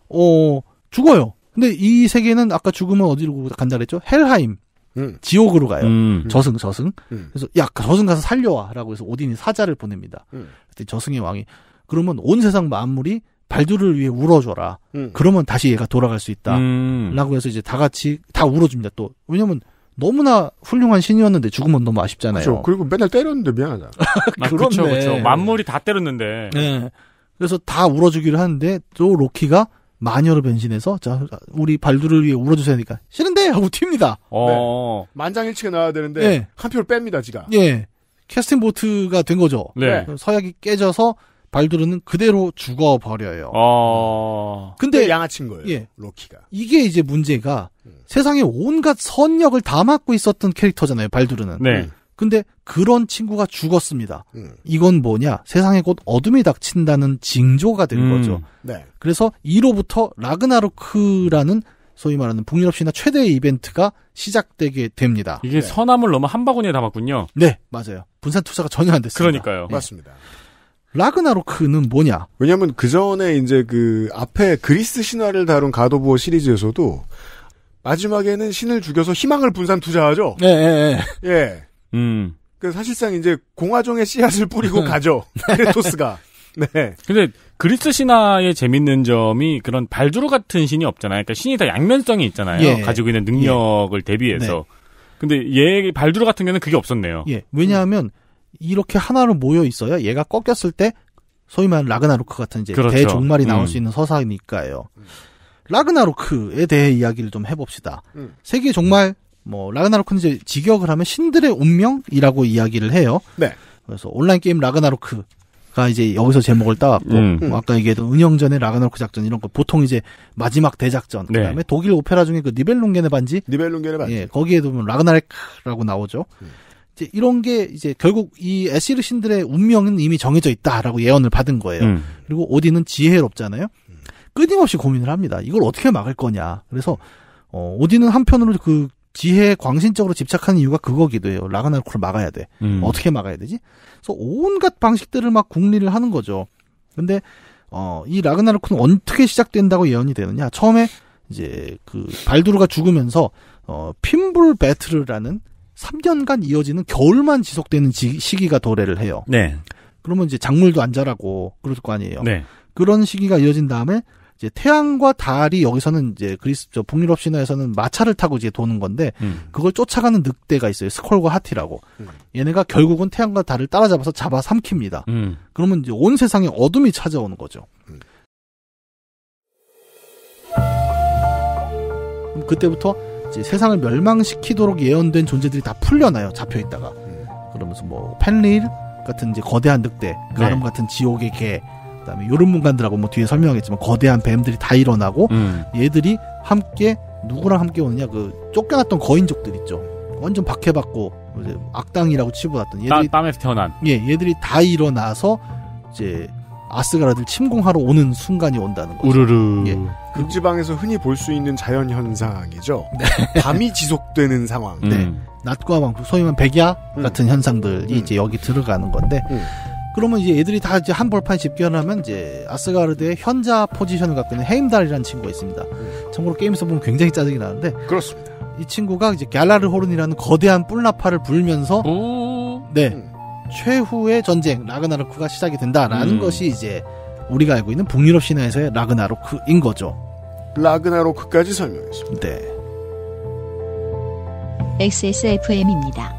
어 죽어요. 근데 이 세계는 아까 죽으면 어디로 간다 그랬죠? 헬하임. 음. 지옥으로 가요. 음. 저승, 저승. 음. 그래서 야, 그 저승 가서 살려와라고 해서 오딘이 사자를 보냅니다. 음. 그때 저승의 왕이 그러면 온 세상 만물이 발두를 위해 울어줘라. 음. 그러면 다시 얘가 돌아갈 수 있다.라고 해서 이제 다 같이 다 울어줍니다. 또 왜냐면 너무나 훌륭한 신이었는데 죽으면 너무 아쉽잖아요. 그렇죠. 그리고 맨날 때렸는데 미안하다. 아, 그렇죠, 그렇죠. 만물이 다 때렸는데. 네. 그래서 다 울어주기를 하는데 또 로키가 마녀로 변신해서 자 우리 발두를 위해 울어주셔야되니까 싫은데 하고 튑니다. 어. 네. 만장일치가 나와야 되는데 네. 한 표를 뺍니다 지가. 예. 캐스팅 보트가 된 거죠. 네. 네. 서약이 깨져서 발두르는 그대로 죽어 버려요. 어. 아. 근데 양아친 거예요. 예. 로키가. 이게 이제 문제가 음. 세상에 온갖 선역을 다 맡고 있었던 캐릭터잖아요. 발두르는. 네. 음. 근데 그런 친구가 죽었습니다. 음. 이건 뭐냐? 세상에 곧 어둠이 닥친다는 징조가 된 음. 거죠. 네. 그래서 이로부터 라그나로크라는 소위 말하는 북유럽 신화 최대의 이벤트가 시작되게 됩니다. 이게 네. 서남을 너무 한 바구니에 담았군요. 네, 맞아요. 분산 투사가 전혀 안 됐습니다. 그러니까요. 네. 맞습니다. 라그나로크는 뭐냐? 왜냐하면 그 전에 이제 그 앞에 그리스 신화를 다룬 가도부어 시리즈에서도 마지막에는 신을 죽여서 희망을 분산 투자하죠. 네, 네, 네. 예. 예, 예. 예. 음. 그 사실상 이제 공화정의 씨앗을 뿌리고 가죠. 네. 크레토스가. 네. 근데 그리스 신화의 재밌는 점이 그런 발주로 같은 신이 없잖아요. 그러니까 신이 다 양면성이 있잖아요. 예. 가지고 있는 능력을 예. 대비해서. 네. 근데 얘 발주로 같은 경우는 그게 없었네요. 예. 왜냐하면 음. 이렇게 하나로 모여 있어요 얘가 꺾였을 때 소위 말하는 라그나로크 같은 이제 그렇죠. 대종말이 나올 음. 수 있는 서사니까요. 라그나로크에 대해 이야기를 좀 해봅시다. 음. 세계 종말 뭐 라그나로크는 이제 직역을 하면 신들의 운명이라고 이야기를 해요. 네. 그래서 온라인 게임 라그나로크 가 이제 여기서 제목을 따왔고 음. 뭐 아까 얘기했던 은영전의 라그나로크 작전 이런 거 보통 이제 마지막 대작전 네. 그다음에 독일 오페라 중에 그 니벨룽겐의 반지 니벨룽겐의 반지 예, 거기에 보면 라그나레크라고 나오죠. 음. 이제 이런 게 이제 결국 이 에시르 신들의 운명은 이미 정해져 있다라고 예언을 받은 거예요. 음. 그리고 오디는 지혜롭잖아요. 끊임없이 고민을 합니다. 이걸 어떻게 막을 거냐. 그래서 어, 오디는 한편으로 그 지혜에 광신적으로 집착하는 이유가 그거기도 해요. 라그나로크를 막아야 돼. 음. 어떻게 막아야 되지? 그래서 온갖 방식들을 막 궁리를 하는 거죠. 근데 어, 이 라그나로크는 어떻게 시작된다고 예언이 되느냐? 처음에 이제 그 발두르가 죽으면서 어, 핀불 배틀이라는 3년간 이어지는 겨울만 지속되는 지, 시기가 도래를 해요. 네. 그러면 이제 작물도 안 자라고 그럴 거 아니에요. 네. 그런 시기가 이어진 다음에 이제 태양과 달이 여기서는 이제 그리스 저 북유럽 신화에서는 마차를 타고 이제 도는 건데 음. 그걸 쫓아가는 늑대가 있어요. 스콜과 하티라고. 음. 얘네가 결국은 태양과 달을 따라잡아서 잡아 삼킵니다. 음. 그러면 이제 온 세상에 어둠이 찾아오는 거죠. 그 그때부터 이제 세상을 멸망시키도록 예언된 존재들이 다 풀려나요. 잡혀 있다가. 음. 그러면서 뭐 펜릴 같은 이제 거대한 늑대, 가름 네. 같은 지옥의 개 그다음에 요런 문간들하고 뭐 뒤에 설명하겠지만 거대한 뱀들이 다 일어나고 음. 얘들이 함께 누구랑 함께 오느냐 그 쫓겨났던 거인족들 있죠. 완전 박해받고 이제 악당이라고 치부받던 얘들이 땀, 에서 태어난 예 얘들이 다 일어나서 이제 아스가라들 침공하러 오는 순간이 온다는 거죠. 우르르. 예. 극지방에서 흔히 볼 수 있는 자연 현상이죠. 네. 밤이 지속되는 상황. 음. 네. 낮과 밤, 소위 말 백야 같은 음. 현상들이 음. 이제 여기 들어가는 건데, 음. 그러면 이제 애들이 다 이제 한볼판 집결하면 이제 아스가르드의 현자 포지션을 갖고 있는 헤임달이라는 친구가 있습니다. 음. 참고로 게임에서 보면 굉장히 짜증이 나는데 그렇습니다. 이 친구가 이제 갤라르호른이라는 거대한 뿔나파를 불면서 오. 네 음. 최후의 전쟁 라그나로크가 시작이 된다라는 음. 것이 이제 우리가 알고 있는 북유럽 신화에서의 라그나로크인 거죠. 라그나로크까지 설명했습니다. 네. XSFM입니다.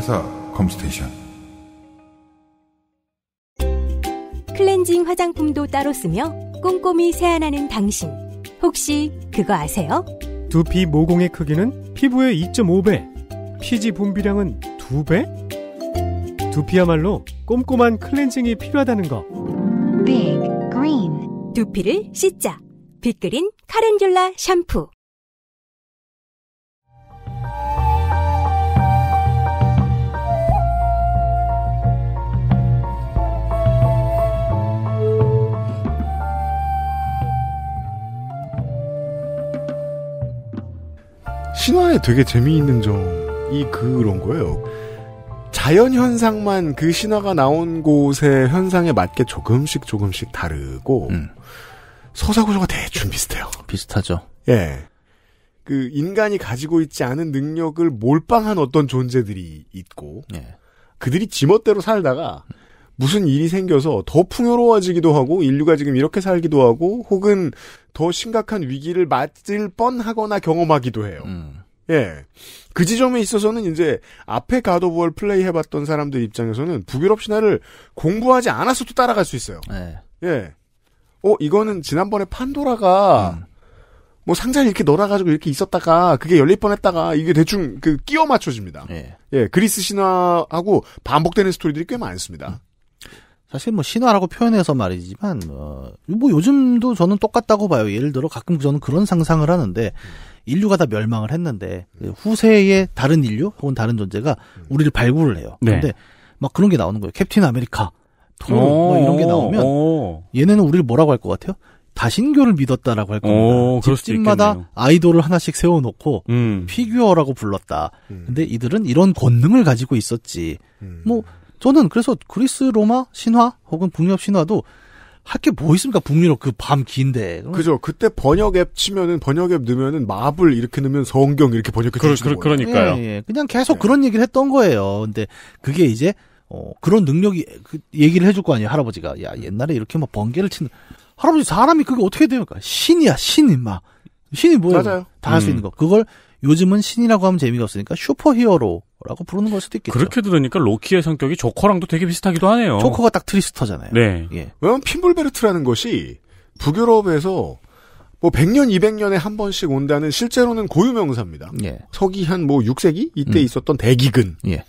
주식회사 컴스테이션 클렌징 화장품도 따로 쓰며 꼼꼼히 세안하는 당신 혹시 그거 아세요? 두피 모공의 크기는 피부의 2.5배 피지 분비량은 2배? 두피야말로 꼼꼼한 클렌징이 필요하다는 거 빅그린 두피를 씻자 빅그린 카렌듈라 샴푸 신화에 되게 재미있는 점이 그런 거예요. 자연 현상만 그 신화가 나온 곳의 현상에 맞게 조금씩 조금씩 다르고 음. 서사 구조가 대충 비슷해요. 비슷하죠. 예. 그 인간이 가지고 있지 않은 능력을 몰빵한 어떤 존재들이 있고 예. 그들이 지멋대로 살다가 음. 무슨 일이 생겨서 더 풍요로워지기도 하고 인류가 지금 이렇게 살기도 하고 혹은 더 심각한 위기를 맞을 뻔하거나 경험하기도 해요. 음. 예. 그 지점에 있어서는 이제 앞에 가도부얼 플레이 해봤던 사람들 입장에서는 북유럽 신화를 공부하지 않았어도 따라갈 수 있어요. 네. 예. 어, 이거는 지난번에 판도라가 음. 뭐 상자를 이렇게 넣어가지고 이렇게 있었다가 그게 열릴 뻔했다가 이게 대충 그 끼워 맞춰집니다. 네. 예. 그리스 신화하고 반복되는 스토리들이 꽤 많습니다. 음. 사실 뭐 신화라고 표현해서 말이지만 어, 뭐 요즘도 저는 똑같다고 봐요. 예를 들어 가끔 저는 그런 상상을 하는데 인류가 다 멸망을 했는데 후세에 다른 인류 혹은 다른 존재가 음. 우리를 발굴을 해요. 네. 그런데막 그런 게 나오는 거예요. 캡틴 아메리카, 토뭐 이런 게 나오면 얘네는 우리를 뭐라고 할 것 같아요? 다신교를 믿었다라고 할 겁니다. 오, 집집마다 아이돌을 하나씩 세워놓고 음. 피규어라고 불렀다. 음. 근데 이들은 이런 권능을 가지고 있었지. 음. 뭐 저는 그래서 그리스 로마 신화 혹은 북유럽 신화도 할 게 뭐 있습니까? 북유럽 그 밤 긴데. 그죠. 그때 번역 앱 치면은 번역 앱 넣으면은 마블 이렇게 넣으면 성경 이렇게 번역해 그, 주시는 그, 그러니까요. 예, 예. 그냥 계속 예. 그런 얘기를 했던 거예요. 근데 그게 이제 어, 그런 능력이 그, 얘기를 해줄 거 아니에요 할아버지가. 야 옛날에 이렇게 막 번개를 치는 할아버지 사람이 그게 어떻게 되니까 신이야 신 임마. 신이 뭐예요? 맞아요. 다 할수 음. 있는 거. 그걸 요즘은 신이라고 하면 재미가 없으니까 슈퍼히어로라고 부르는 걸 수도 있겠죠. 그렇게 들으니까 로키의 성격이 조커랑도 되게 비슷하기도 하네요. 조커가 딱 트리스터잖아요. 네. 예. 왜냐면 핀볼베르트라는 것이 북유럽에서 뭐 100년, 200년에 한 번씩 온다는 실제로는 고유 명사입니다. 예. 서기 한 뭐 6세기 이때 음. 있었던 대기근. 예.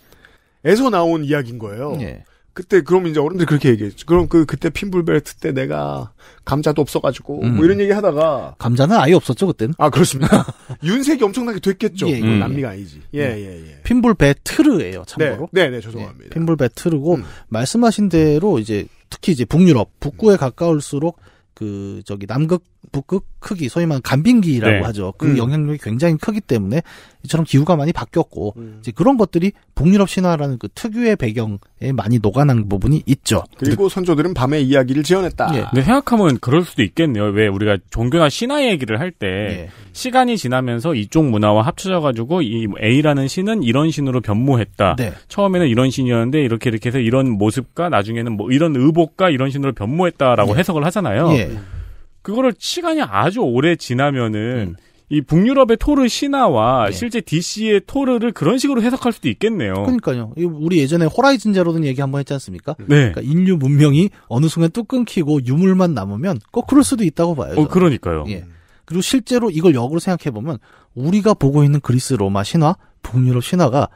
에서 나온 이야기인 거예요. 예. 그때 그럼 이제 어른들 그렇게 얘기했죠. 그럼 그 그때 핀불벨트 때 내가 감자도 없어가지고 뭐 음. 뭐 이런 얘기 하다가 감자는 아예 없었죠 그때는. 아 그렇습니다. 윤색이 엄청나게 됐겠죠. 예, 음. 남미가 아니지. 예예 음. 예, 예. 핀불베트르예요 참고로. 네네 네, 네, 죄송합니다. 예, 핀불베트르고 음. 말씀하신 대로 이제 특히 이제 북유럽 북구에 가까울수록 그 저기 남극 북극 크기, 소위 말하는 간빙기라고 네. 하죠. 그 음. 영향력이 굉장히 크기 때문에 이처럼 기후가 많이 바뀌었고 음. 이제 그런 것들이 북유럽 신화라는 그 특유의 배경에 많이 녹아난 부분이 있죠. 그리고 선조들은 밤의 이야기를 지어냈다. 예. 근데 생각하면 그럴 수도 있겠네요. 왜 우리가 종교나 신화 얘기를 할때 예. 시간이 지나면서 이쪽 문화와 합쳐져 가지고 이 A라는 신은 이런 신으로 변모했다. 네. 처음에는 이런 신이었는데 이렇게 이렇게 해서 이런 모습과 나중에는 뭐 이런 의복과 이런 신으로 변모했다라고 예. 해석을 하잖아요. 예. 그거를 시간이 아주 오래 지나면은 음. 이 북유럽의 토르 신화와 네. 실제 DC의 토르를 그런 식으로 해석할 수도 있겠네요. 그러니까요. 우리 예전에 호라이즌 제로든 얘기 한번 했지 않습니까? 네. 그러니까 인류 문명이 어느 순간 뚝 끊기고 유물만 남으면 꼭 그럴 수도 있다고 봐요. 어, 그러니까요. 예. 그리고 실제로 이걸 역으로 생각해 보면 우리가 보고 있는 그리스 로마 신화, 북유럽 신화가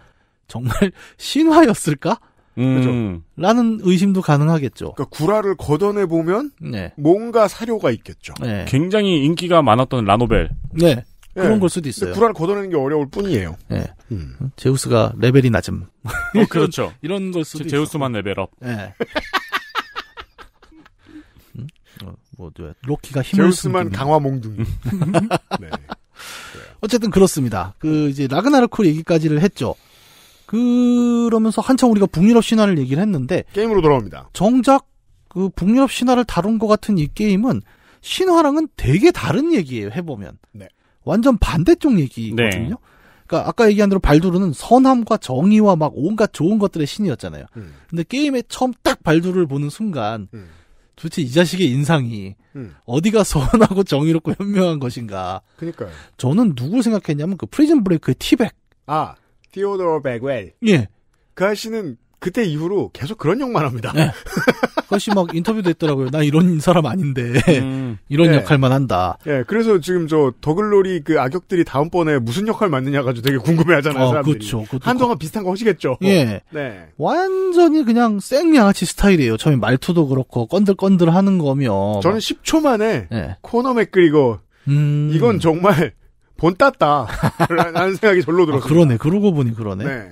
정말 신화였을까? 음. 그죠? 라는 의심도 가능하겠죠. 그러니까 구라를 걷어내 보면 네. 뭔가 사료가 있겠죠. 네. 굉장히 인기가 많았던 라노벨. 네. 예. 그런 걸 수도 있어요. 구라를 걷어내는 게 어려울 뿐이에요. 네. 음. 제우스가 레벨이 낮음. 어, 그렇죠. 이런 걸 수도 제우스만 있어. 레벨업. 네. 음? 어, 뭐, 로키가 힘을 제우스만 강화 몽둥이. 네. 어쨌든 그렇습니다. 그 이제 라그나르콜 얘기까지를 했죠. 그러면서 한참 우리가 북유럽 신화를 얘기를 했는데 게임으로 돌아옵니다. 정작 그 북유럽 신화를 다룬 것 같은 이 게임은 신화랑은 되게 다른 얘기예요. 해보면 네. 완전 반대쪽 얘기거든요. 네. 그러니까 아까 얘기한 대로 발두르는 선함과 정의와 막 온갖 좋은 것들의 신이었잖아요. 음. 근데 게임에 처음 딱 발두를 보는 순간 음. 도대체 이 자식의 인상이 음. 어디가 선하고 정의롭고 현명한 것인가? 그니까요. 저는 누굴 생각했냐면 그 프리즌 브레이크의 티백. 아, 디오도어 백웰. 예. 그 아저씨는 그때 이후로 계속 그런 욕만 합니다. 네. 그것이 막 인터뷰도 했더라고요. 나 이런 사람 아닌데 음. 이런 네. 역할만 한다. 예, 네. 그래서 지금 저 더글로리 그 악역들이 다음번에 무슨 역할 맡느냐 가지고 되게 궁금해하잖아요. 어, 그렇죠. 한동안 그- 비슷한 거 하시겠죠. 예, 네. 완전히 그냥 생양아치 스타일이에요. 처음에 말투도 그렇고 건들건들 하는 거며. 저는 10초 만에 예. 코너 맥그리고 음. 이건 정말 본 땄다. 라는 생각이 절로 들었어요. 아, 그러네. 그러고 보니 그러네. 네.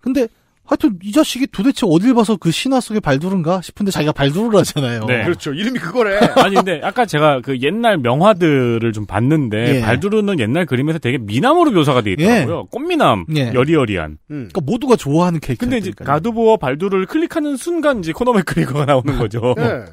근데 하여튼 이 자식이 도대체 어딜 봐서 그 신화 속에 발두른가 싶은데 자기가 발두를 하잖아요. 네. 그렇죠. 이름이 그거래. 아니 근데 아까 제가 그 옛날 명화들을 좀 봤는데 예. 발두르는 옛날 그림에서 되게 미남으로 묘사가 돼 있더라고요. 예. 꽃미남, 예. 여리여리한. 음. 그러니까 모두가 좋아하는 캐릭터. 근데 이제 가드보어 발두를 클릭하는 순간 이제 코너맥 그리거가 나오는 거죠. 네.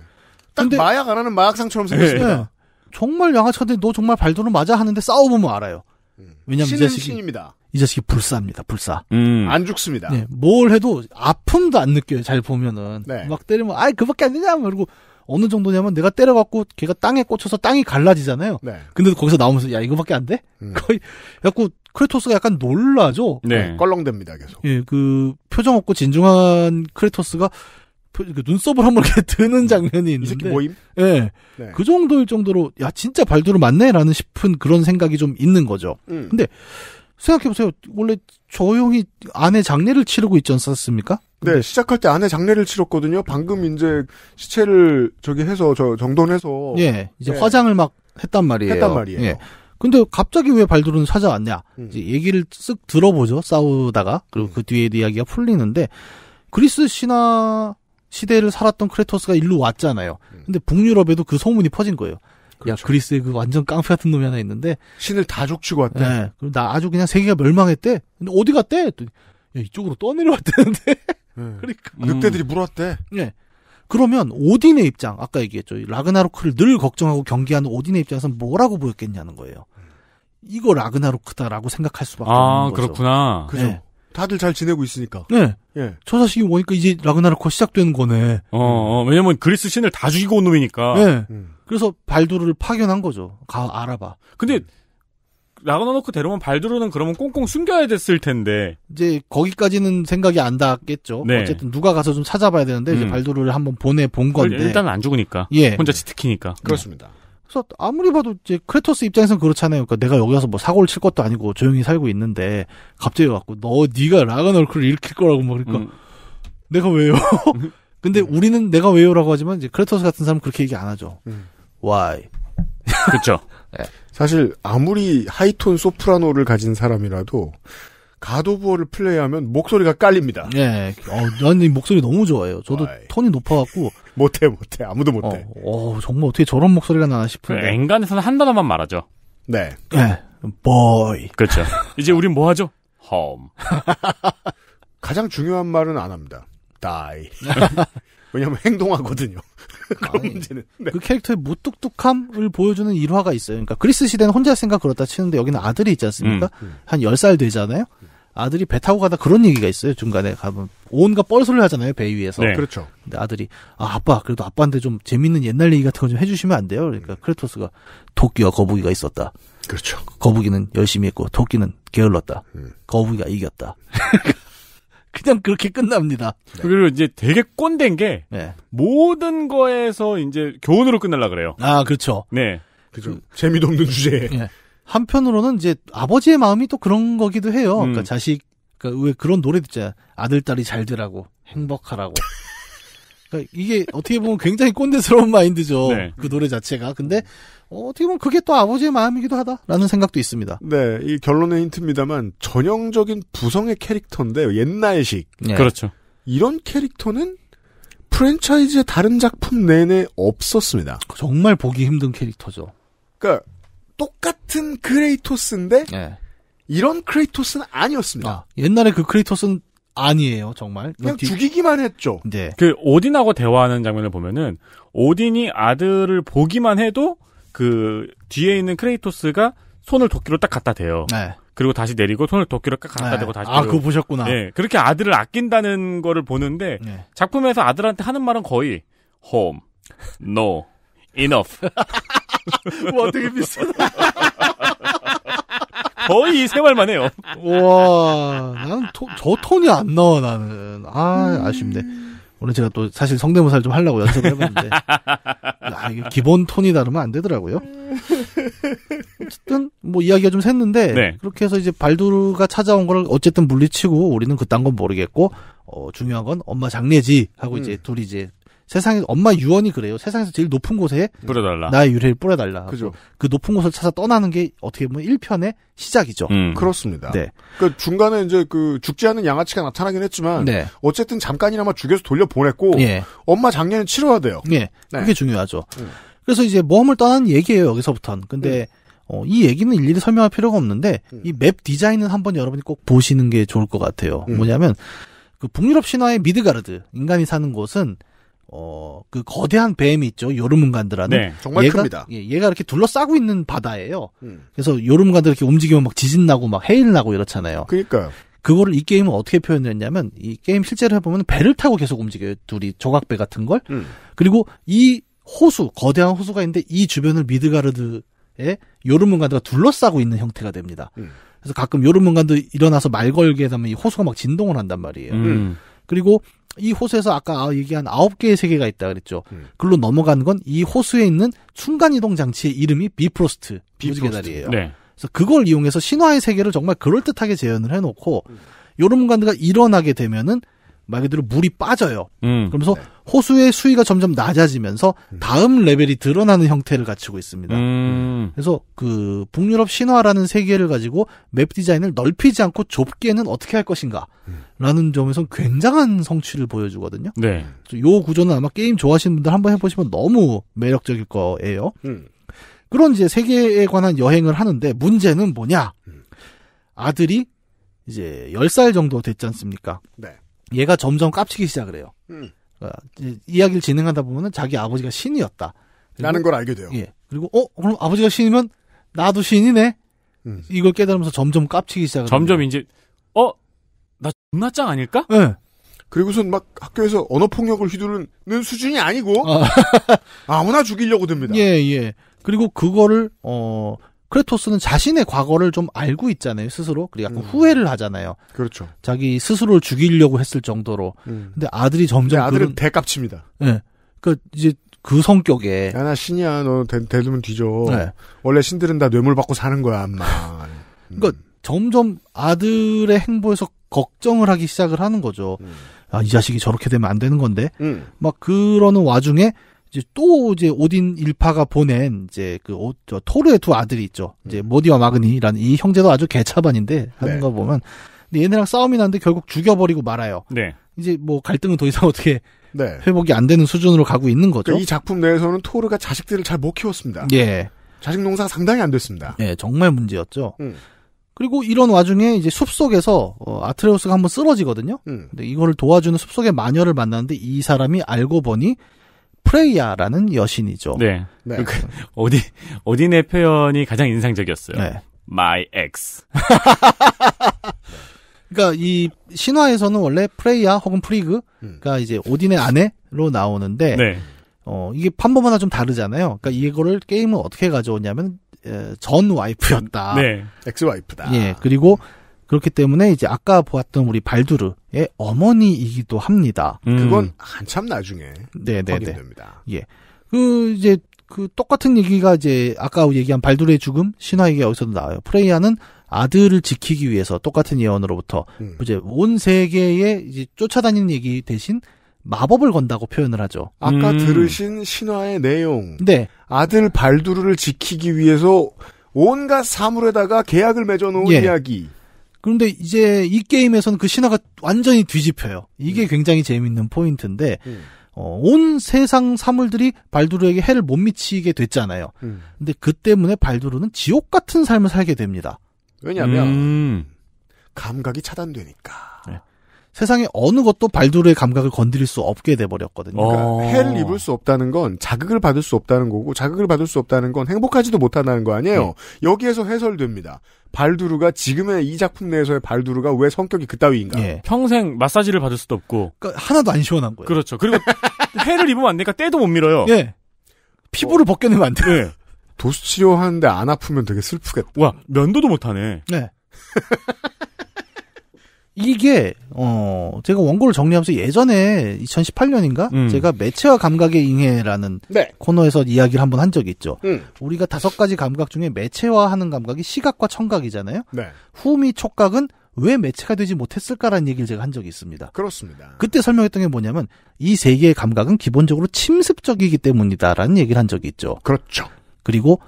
딱 근데... 마약 안 하는 마약상처럼 생겼어요. 예. 정말 양아치한테 너 정말 발도는 맞아 하는데 싸워보면 알아요. 음. 왜냐면 신은 이 자식이, 신입니다. 이 자식이 불사입니다. 불사. 음. 안 죽습니다. 네, 뭘 해도 아픔도 안 느껴요. 잘 보면은 네. 막 때리면 아이 그밖에 안 되냐 그러고 어느 정도냐면 내가 때려갖고 걔가 땅에 꽂혀서 땅이 갈라지잖아요. 네. 근데 거기서 나오면서 야 이거밖에 안 돼? 음. 거의 약간 크레토스가 약간 놀라죠. 네. 네. 껄렁댑니다 계속. 예, 그 표정 없고 진중한 크레토스가 그 눈썹을 한번 이렇게 드는 음. 장면이 있는데. 모임? 예. 네. 그 정도일 정도로, 야, 진짜 발두를 맞네? 라는 싶은 그런 생각이 좀 있는 거죠. 음. 근데, 생각해보세요. 원래 조용히 아내 장례를 치르고 있지 않습니까? 네, 시작할 때 아내 장례를 치렀거든요. 방금 이제 시체를 저기 해서, 저 정돈해서. 예, 이제 예. 화장을 막 했단 말이에요. 했단 말이에요. 예. 근데 갑자기 왜 발두른 찾아왔냐? 음. 이제 얘기를 쓱 들어보죠. 싸우다가. 그리고 음. 그 뒤에 이야기가 풀리는데, 그리스 신화 시대를 살았던 크레토스가 일로 왔잖아요. 음. 근데 북유럽에도 그 소문이 퍼진 거예요. 그렇죠. 야 그리스에 그 완전 깡패 같은 놈이 하나 있는데 신을 다 족치고 왔대. 네. 그럼 나 아주 그냥 세계가 멸망했대. 근데 어디 갔대? 또, 야, 이쪽으로 떠내려왔대는데 네. 그러니까 음. 늑대들이 물어왔대 네. 그러면 오딘의 입장 아까 얘기했죠. 라그나로크를 늘 걱정하고 경계하는 오딘의 입장에서는 뭐라고 보였겠냐는 거예요. 이거 라그나로크다라고 생각할 수밖에 아, 없는 거죠. 아 그렇구나. 네. 그죠. 네. 다들 잘 지내고 있으니까. 네. 예. 천사식이 예. 오니까 이제 라그나르코 시작된 거네. 어, 어, 왜냐면 그리스 신을 다 죽이고 온 놈이니까. 네. 음. 그래서 발두르를 파견한 거죠. 가 알아봐. 근데 라그나르코 데려온 발두르는 그러면 꽁꽁 숨겨야 됐을 텐데. 이제 거기까지는 생각이 안 닿았겠죠. 네. 어쨌든 누가 가서 좀 찾아봐야 되는데 음. 이제 발두르를 한번 보내 본 건데. 일단 안 죽으니까. 예. 혼자 지키니까 그렇습니다. 네. 그래서 아무리 봐도 이제 크레토스 입장에선 그렇잖아요. 그러니까 내가 여기 와서 뭐 사고를 칠 것도 아니고 조용히 살고 있는데 갑자기 갖고 너 네가 라그널크를 일으킬 거라고 막 그러니까 음. 내가 왜요? 근데 음. 우리는 내가 왜요라고 하지만 이제 크레토스 같은 사람 은 그렇게 얘기 안 하죠. 음. Why? 그렇죠. 네. 사실 아무리 하이톤 소프라노를 가진 사람이라도 가도부어를 플레이하면 목소리가 깔립니다. 예. 어, 난이 목소리 너무 좋아요. 저도 와이. 톤이 높아갖고. 못해, 못해. 아무도 못해. 어, 어, 정말 어떻게 저런 목소리가 나나 싶은데. 그 앵간에서는 한 단어만 말하죠. 네. 예. b o 그렇죠. 이제 우린 뭐 하죠? h o 가장 중요한 말은 안 합니다. d 이 왜냐면 행동하거든요. 그런 아니, 문제는. 네. 그 캐릭터의 무뚝뚝함을 보여주는 일화가 있어요. 그러니까 그리스 시대는 혼자 생각 그렇다 치는데 여기는 아들이 있지 않습니까? 음. 한 10살 되잖아요? 음. 아들이 배 타고 가다 그런 얘기가 있어요. 중간에 가면 온갖 뻘소리를 하잖아요. 배 위에서. 네. 그렇죠. 근데 아들이 아 아빠 그래도 아빠한테 좀 재밌는 옛날 얘기 같은 거 좀 해주시면 안 돼요? 그러니까 음. 크레토스가 토끼와 거북이가 있었다. 그렇죠. 거북이는 열심히 했고 토끼는 게을렀다. 음. 거북이가 이겼다. 그냥 그렇게 끝납니다. 네. 그리고 이제 되게 꼰대인 게 네. 모든 거에서 이제 교훈으로 끝날라 그래요. 아 그렇죠. 네. 그죠. 재미도 없는 주제에. 네. 한편으로는 이제 아버지의 마음이 또 그런 거기도 해요. 음. 그러니까 자식, 그러니까 왜 그런 노래 듣자. 아들, 딸이 잘 되라고, 행복하라고. 그러니까 이게 어떻게 보면 굉장히 꼰대스러운 마인드죠. 네. 그 노래 자체가. 근데 어, 떻게 보면 그게 또 아버지의 마음이기도 하다라는 생각도 있습니다. 네, 이 결론의 힌트입니다만 전형적인 부성의 캐릭터인데 옛날식. 네. 그렇죠. 이런 캐릭터는 프랜차이즈의 다른 작품 내내 없었습니다. 정말 보기 힘든 캐릭터죠. 그러니까 똑같은 크레이토스인데 네. 이런 크레이토스는 아니었습니다. 아, 옛날에 그 크레이토스는 아니에요, 정말. 그냥 디... 죽이기만 했죠. 네. 그 오딘하고 대화하는 장면을 보면은 오딘이 아들을 보기만 해도 그 뒤에 있는 크레이토스가 손을 도끼로 딱 갖다 대요. 네. 그리고 다시 내리고 손을 도끼로 딱 갖다 네. 대고 다시. 아, 그거 보셨구나. 네. 그렇게 아들을 아낀다는 거를 보는데 네. 작품에서 아들한테 하는 말은 거의 home, no, enough. 와, 되게 비싸다. 거의 세월만 해요. 와, 나는 토, 저 톤이 안 나와, 나는. 아, 음... 아쉽네. 오늘 제가 또 사실 성대모사를 좀 하려고 연습을 해봤는데, 아, 이게 기본 톤이 다르면 안 되더라고요. 어쨌든, 뭐 이야기가 좀 샜는데, 네. 그렇게 해서 이제 발두르가 찾아온 걸 어쨌든 물리치고, 우리는 그딴 건 모르겠고, 어, 중요한 건 엄마 장례지 하고 음. 이제 둘이 이제 세상에 엄마 유언이 그래요. 세상에서 제일 높은 곳에 뿌려달라. 나의 유래를 뿌려달라. 그죠. 그 높은 곳을 찾아 떠나는 게 어떻게 보면 1편의 시작이죠. 음. 그렇습니다. 네. 그 중간에 이제 그 죽지 않은 양아치가 나타나긴 했지만 네. 어쨌든 잠깐이나마 죽여서 돌려 보냈고 예. 엄마 작년에 치러야 돼요. 예. 네. 그게 중요하죠. 음. 그래서 이제 모험을 떠나는 얘기예요. 여기서부터는. 근데 음. 어, 이 얘기는 일일이 설명할 필요가 없는데 음. 이맵 디자인은 한번 여러분이 꼭 보시는 게 좋을 것 같아요. 음. 뭐냐면 그 북유럽 신화의 미드가르드 인간이 사는 곳은 어, 그 거대한 뱀이 있죠. 요르문간드라는. 네, 정말 얘가, 큽니다. 예, 얘가 이렇게 둘러싸고 있는 바다예요. 음. 그래서 요르문간드 이렇게 움직이면 막 지진 나고 막 해일 나고 이렇잖아요. 그니까 그거를 이 게임은 어떻게 표현했냐면 이 게임 실제로 해보면 배를 타고 계속 움직여요. 둘이 조각배 같은 걸. 음. 그리고 이 호수, 거대한 호수가 있는데 이 주변을 미드가르드의 요르문간드가 둘러싸고 있는 형태가 됩니다. 음. 그래서 가끔 요르문간드 일어나서 말 걸게 되면 이 호수가 막 진동을 한단 말이에요. 음. 그리고 이 호수에서 아까 아, 얘기한 아홉 개의 세계가 있다 그랬죠. 음. 글로 넘어가는 건 이 호수에 있는 순간이동 장치의 이름이 비프로스트, 비프로스트예요. 네. 그래서 그걸 이용해서 신화의 세계를 정말 그럴듯하게 재현을 해놓고 음. 요름간드가 일어나게 되면은 말 그대로 물이 빠져요. 음. 그러면서 네. 호수의 수위가 점점 낮아지면서 음. 다음 레벨이 드러나는 형태를 갖추고 있습니다. 음. 그래서 그 북유럽 신화라는 세계를 가지고 맵 디자인을 넓히지 않고 좁게는 어떻게 할 것인가라는 점에서 굉장한 성취를 보여주거든요. 네. 요 구조는 아마 게임 좋아하시는 분들 한번 해보시면 너무 매력적일 거예요. 음. 그런 이제 세계에 관한 여행을 하는데 문제는 뭐냐? 음. 아들이 이제 10살 정도 됐지 않습니까? 네. 얘가 점점 깝치기 시작을 해요. 음. 그러니까 이야기를 진행하다 보면은 자기 아버지가 신이었다. 라는 걸 알게 돼요. 예. 그리고 어 그럼 아버지가 신이면 나도 신이네. 음. 이걸 깨달으면서 점점 깝치기 시작을. 점점 이제 어나 존나 짱 아닐까? 예. 그리고선 막 학교에서 언어 폭력을 휘두르는 수준이 아니고 아. 아무나 죽이려고 됩니다예 예. 그리고 그거를 어 크레토스는 자신의 과거를 좀 알고 있잖아요, 스스로. 그리고 약간 음. 후회를 하잖아요. 그렇죠. 자기 스스로를 죽이려고 했을 정도로. 음. 근데 아들이 점점. 근데 아들은 그런... 대값입니다 예. 네. 그, 이제, 그 성격에. 야, 나 신이야. 너 대, 대두면 뒤져. 네. 원래 신들은 다 뇌물 받고 사는 거야, 암마. 음. 그니까, 점점 아들의 행보에서 걱정을 하기 시작을 하는 거죠. 음. 아, 이 자식이 저렇게 되면 안 되는 건데. 음. 막 그러는 와중에 이제 또 이제 오딘 일파가 보낸 이제 그 오, 저, 토르의 두 아들이 있죠. 이제 음. 모디와 마그니라는 이 형제도 아주 개차반인데 하는 네. 거 보면 근데 얘네랑 싸움이 났는데 결국 죽여버리고 말아요. 네. 이제 뭐 갈등은 더 이상 어떻게 네. 회복이 안 되는 수준으로 가고 있는 거죠. 그러니까 이 작품 내에서는 토르가 자식들을 잘 못 키웠습니다. 예. 자식 농사 상당히 안 됐습니다. 예, 정말 문제였죠. 음. 그리고 이런 와중에 이제 숲 속에서 어, 아트레우스가 한번 쓰러지거든요. 음. 근데 이거를 도와주는 숲 속의 마녀를 만났는데 이 사람이 알고 보니 프레이야라는 여신이죠. 네. 네. 그 어디 어딘의 표현이 가장 인상적이었어요. 네. My ex. 그러니까 이 신화에서는 원래 프레이야 혹은 프리그가 음. 이제 오딘의 아내로 나오는데 네. 어 이게 판범마다 좀 다르잖아요. 그러니까 이거를 게임을 어떻게 가져오냐면 에, 전 와이프였다. 네. 엑스 와이프다. 예. 그리고 음. 그렇기 때문에 이제 아까 보았던 우리 발두르의 어머니이기도 합니다. 음. 그건 한참 나중에 네네네. 네, 확인됩니다. 네. 예. 그 이제 그 똑같은 얘기가 이제 아까 얘기한 발두르의 죽음 신화 얘기가 여기서도 나와요. 프레이아는 아들을 지키기 위해서 똑같은 예언으로부터 음. 이제 온 세계에 이제 쫓아다니는 얘기 대신 마법을 건다고 표현을 하죠. 아까 음. 들으신 신화의 내용. 네. 아들 발두르를 지키기 위해서 온갖 사물에다가 계약을 맺어놓은 예. 이야기. 그런데 이제 이 게임에서는 그 신화가 완전히 뒤집혀요. 이게 음. 굉장히 재밌는 포인트인데, 음. 어, 온 세상 사물들이 발두르에게 해를 못 미치게 됐잖아요. 음. 근데 그 때문에 발두르는 지옥 같은 삶을 살게 됩니다. 왜냐하면 음. 감각이 차단되니까. 네. 세상에 어느 것도 발두르의 감각을 건드릴 수 없게 돼버렸거든요. 어. 그러니까 해를 입을 수 없다는 건 자극을 받을 수 없다는 거고 자극을 받을 수 없다는 건 행복하지도 못한다는 거 아니에요. 네. 여기에서 해설됩니다. 발두르가 지금의 이 작품 내에서의 발두르가 왜 성격이 그따위인가? 네. 평생 마사지를 받을 수도 없고 그러니까 하나도 안 시원한 거예요. 그렇죠. 그리고 해를 입으면 안 되니까 때도 못 밀어요. 예. 피부를 어. 벗겨내면 안 돼. 네. 도수 치료하는데 안 아프면 되게 슬프겠다. 와 면도도 못하네. 네. 이게 어 제가 원고를 정리하면서 예전에 2018년인가 음. 제가 매체와 감각의 인해라는 네. 코너에서 이야기를 한 번 한 적이 있죠. 음. 우리가 다섯 가지 감각 중에 매체화하는 감각이 시각과 청각이잖아요. 네. 후미 촉각은 왜 매체가 되지 못했을까라는 얘기를 제가 한 적이 있습니다. 그렇습니다. 그때 설명했던 게 뭐냐면 이 세 개의 감각은 기본적으로 침습적이기 때문이다라는 얘기를 한 적이 있죠. 그렇죠. 그리고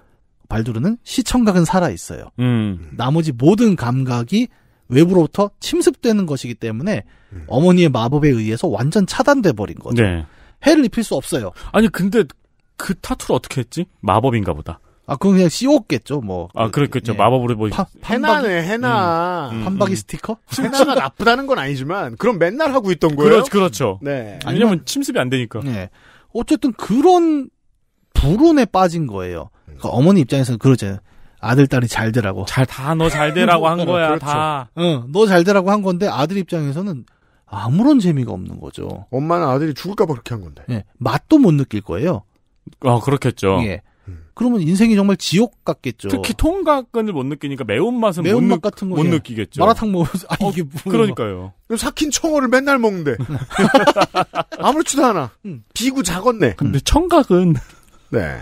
발두르는 시청각은 살아 있어요. 음. 나머지 모든 감각이 외부로부터 침습되는 것이기 때문에 음. 어머니의 마법에 의해서 완전 차단돼 버린 거죠. 네. 해를 입힐 수 없어요. 아니 근데 그 타투를 어떻게 했지? 마법인가 보다. 아, 그건 그냥 씌웠겠죠, 뭐. 아, 그랬겠죠. 예. 마법으로 뭐. 파, 해나네, 해나. 음, 음. 판박이 음. 스티커? 해나가 나쁘다는 건 아니지만, 그럼 맨날 하고 있던 거예요. 그렇죠, 그렇죠. 네. 아니면, 왜냐면 침습이 안 되니까. 네. 어쨌든 그런 불운에 빠진 거예요. 음. 그러니까 어머니 입장에서는 그러잖아요. 아들 딸이 잘 되라고. 잘 다 너 잘 되라고 한 거야 그렇죠. 다. 응너 잘 되라고 한 건데 아들 입장에서는 아무런 재미가 없는 거죠. 엄마는 아들이 죽을까봐 그렇게 한 건데. 예, 맛도 못 느낄 거예요. 아 그렇겠죠. 예. 그러면 인생이 정말 지옥 같겠죠. 특히 통각근을 못 느끼니까 매운맛은 매운맛 못, 같은 예. 못 느끼겠죠. 마라탕 먹으면서 아, 어, 이게 뭐. 그러니까요. 그럼 삭힌 청어를 맨날 먹는데. 아무렇지도 않아. 음. 비구 작었네. 근데 청각은. 네.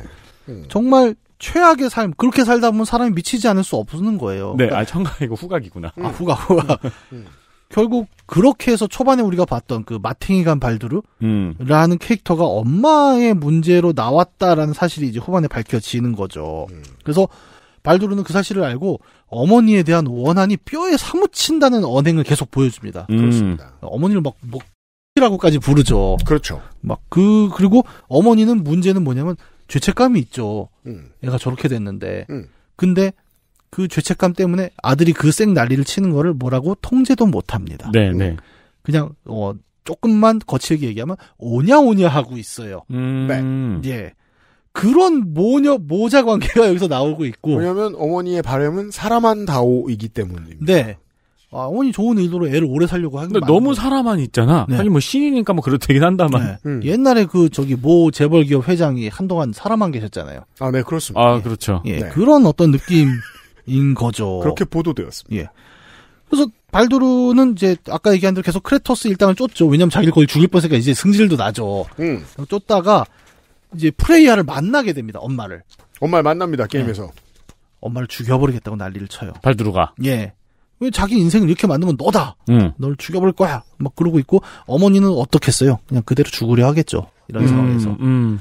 음. 정말 최악의 삶 그렇게 살다 보면 사람이 미치지 않을 수 없는 거예요. 네, 그러니까, 아 청각이고 후각이구나. 아 후각 후각. 음. 음. 음. 결국 그렇게 해서 초반에 우리가 봤던 그 마탱이간 발두르라는 음. 캐릭터가 엄마의 문제로 나왔다라는 사실이 이제 후반에 밝혀지는 거죠. 음. 그래서 발두르는 그 사실을 알고 어머니에 대한 원한이 뼈에 사무친다는 언행을 계속 보여줍니다. 그렇습니다. 어머니를 막 뭐, 이라고까지 부르죠. 그렇죠. 막 그 그리고 어머니는 문제는 뭐냐면 죄책감이 있죠. 음. 애가 저렇게 됐는데. 음. 근데 그 죄책감 때문에 아들이 그 쌩 난리를 치는 거를 뭐라고 통제도 못 합니다. 네, 네. 그냥 어 조금만 거칠게 얘기하면 오냐 오냐 하고 있어요. 음. 네. 예. 그런 모녀 모자 관계가 여기서 나오고 있고. 왜냐면 하 어머니의 바램은 사람한 다오이기 때문입니다. 네. 아, 어머니 좋은 의도로 애를 오래 살려고 하는 근데 너무 사람만 있잖아. 네. 하긴 뭐 신이니까 뭐그렇다긴 한다만. 네. 음. 옛날에 그 저기 모 재벌 기업 회장이 한동안 사람만 계셨잖아요. 아, 네, 그렇습니다. 아, 그렇죠. 예. 네. 그런 어떤 느낌인 거죠. 그렇게 보도되었습니다. 예. 그래서 발두르는 이제 아까 얘기한 대로 계속 크레토스 일당을 쫓죠. 왜냐면 자기를 거의 죽일 뻔했으니까 이제 승질도 나죠. 음. 쫓다가 이제 프레이아를 만나게 됩니다. 엄마를. 엄마를 만납니다. 게임에서. 네. 엄마를 죽여버리겠다고 난리를 쳐요. 발두루가 예. 왜 자기 인생을 이렇게 만드면 너다. 응. 음. 널 죽여볼 거야. 막 그러고 있고 어머니는 어떻겠어요? 그냥 그대로 죽으려 하겠죠. 이런 음, 상황에서 음.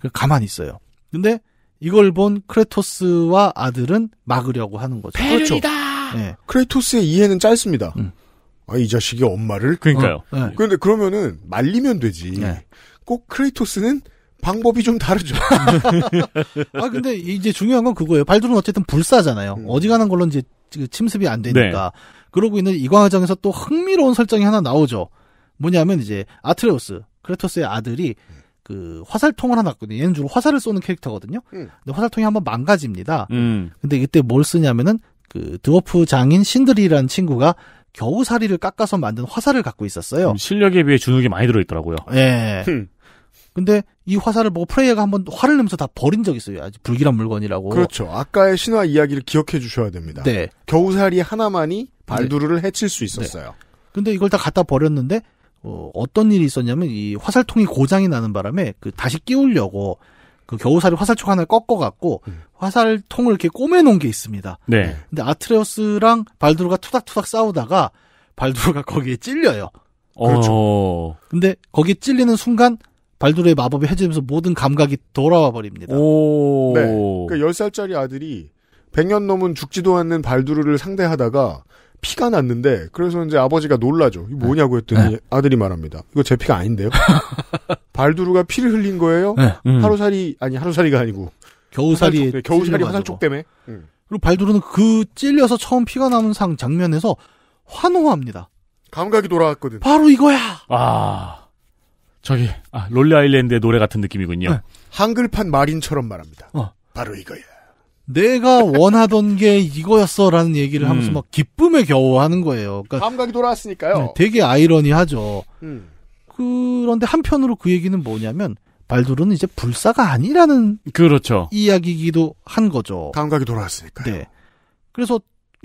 그 가만히 있어요. 근데 이걸 본 크레토스와 아들은 막으려고 하는 거죠. 베륜이다. 그렇죠. 네. 크레토스의 이해는 짧습니다. 음. 아이 자식이 엄마를 그러니까요. 어, 네. 그런데 그러면은 말리면 되지. 네. 꼭 크레토스는 방법이 좀 다르죠. 아 근데 이제 중요한 건 그거예요. 발두는 어쨌든 불사잖아요. 음. 어디 가는 걸로 이제 그 침습이 안 되니까. 네. 그러고 있는 이 과정에서 또 흥미로운 설정이 하나 나오죠. 뭐냐면 이제 아트레우스 크레토스의 아들이 그 화살통을 하나 갖고 얘는 주로 화살을 쏘는 캐릭터거든요. 음. 근데 화살통이 한번 망가집니다. 음. 근데 이때 뭘 쓰냐면은 그 드워프 장인 신들이라는 친구가 겨우살이를 깎아서 만든 화살을 갖고 있었어요. 음, 실력에 비해 주눅이 많이 들어있더라고요. 예. 네. 근데 이 화살을 보고 프레이어가 한번 화를 내면서 다 버린 적이 있어요. 아주 불길한 물건이라고. 그렇죠. 아까의 신화 이야기를 기억해 주셔야 됩니다. 네. 겨우살이 하나만이 네. 발두르를 해칠 수 있었어요. 네. 근데 이걸 다 갖다 버렸는데 어, 어떤 일이 있었냐면 이 화살통이 고장이 나는 바람에 그 다시 끼우려고 그 겨우살이 화살촉 하나를 꺾어갖고 음. 화살통을 이렇게 꼬매놓은 게 있습니다. 네. 근데 아트레우스랑 발두르가 투닥투닥 싸우다가 발두르가 거기에 찔려요. 어. 그렇죠. 어... 근데 거기에 찔리는 순간 발두르의 마법이 해지면서 모든 감각이 돌아와 버립니다. 오. 네. 그러니까 10살짜리 아들이 100년 넘은 죽지도 않는 발두르를 상대하다가 피가 났는데 그래서 이제 아버지가 놀라죠. 이 네. 뭐냐고 했더니 네. 아들이 말합니다. 이거 제 피가 아닌데요. 발두르가 피를 흘린 거예요. 네. 음. 하루살이 아니 하루살이가 아니고 겨우살이 화살촉, 네, 겨우살이 화살촉 때문에. 음. 그리고 발두르는 그 찔려서 처음 피가 나는 상 장면에서 환호합니다. 감각이 돌아왔거든. 바로 이거야. 아. 저기 아, 롤리 아일랜드의 노래 같은 느낌이군요. 네. 한글판 마린처럼 말합니다. 어. 바로 이거야. 내가 원하던 게 이거였어라는 얘기를 음. 하면서 막 기쁨에 겨워 하는 거예요. 그러니까 감각이 돌아왔으니까요. 네, 되게 아이러니하죠. 음. 그런데 한편으로 그 얘기는 뭐냐면 발도르는 이제 불사가 아니라는 그렇죠. 이야기기도 한 거죠. 감각이 돌아왔으니까요. 네. 그래서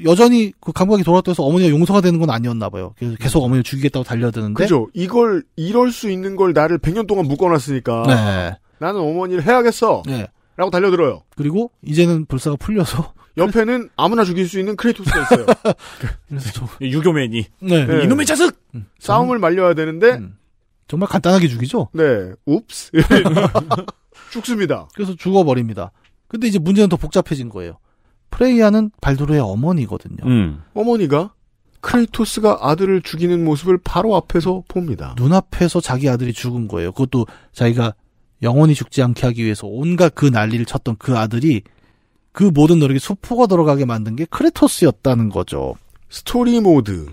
여전히 그 감각이 돌아왔다서 어머니가 용서가 되는 건 아니었나 봐요. 그래 음. 계속 어머니를 죽이겠다고 달려드는데. 그죠. 이걸 이럴 수 있는 걸 나를 100년 동안 묶어놨으니까. 네. 나는 어머니를 해야겠어. 네. 라고 달려들어요. 그리고 이제는 불사가 풀려서 옆에는 아무나 죽일 수 있는 크레이토스가 있어요. 그래서 저... 유교맨이 네. 네. 이놈의 자식 음. 싸움을 말려야 되는데 음. 정말 간단하게 죽이죠. 네, 웁스 죽습니다. 그래서 죽어버립니다. 근데 이제 문제는 더 복잡해진 거예요. 프레이아는 발도르의 어머니거든요. 음. 어머니가 크레이토스가 아들을 죽이는 모습을 바로 앞에서 봅니다. 눈앞에서 자기 아들이 죽은 거예요. 그것도 자기가 영원히 죽지 않게 하기 위해서 온갖 그 난리를 쳤던 그 아들이 그 모든 노력이 수포가 들어가게 만든 게 크레토스였다는 거죠. 스토리 모드는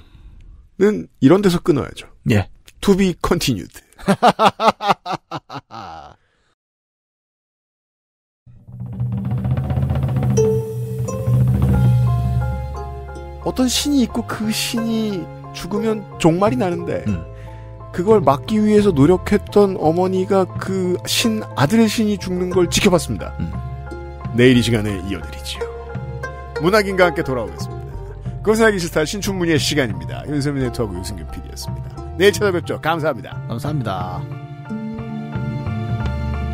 이런 데서 끊어야죠. 예. To be continued. 어떤 신이 있고 그 신이 죽으면 종말이 나는데 음. 그걸 막기 위해서 노력했던 어머니가 그 신 아들의 신이 죽는 걸 지켜봤습니다. 음. 내일 이 시간에 이어드리지요. 문학인과 함께 돌아오겠습니다. 그것은 하기 싫다 신춘문예 시간입니다. 윤세민 네트워크 유승균 PD였습니다. 내일 찾아뵙죠. 감사합니다. 감사합니다.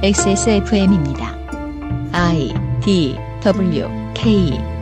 XSFM입니다. I D W K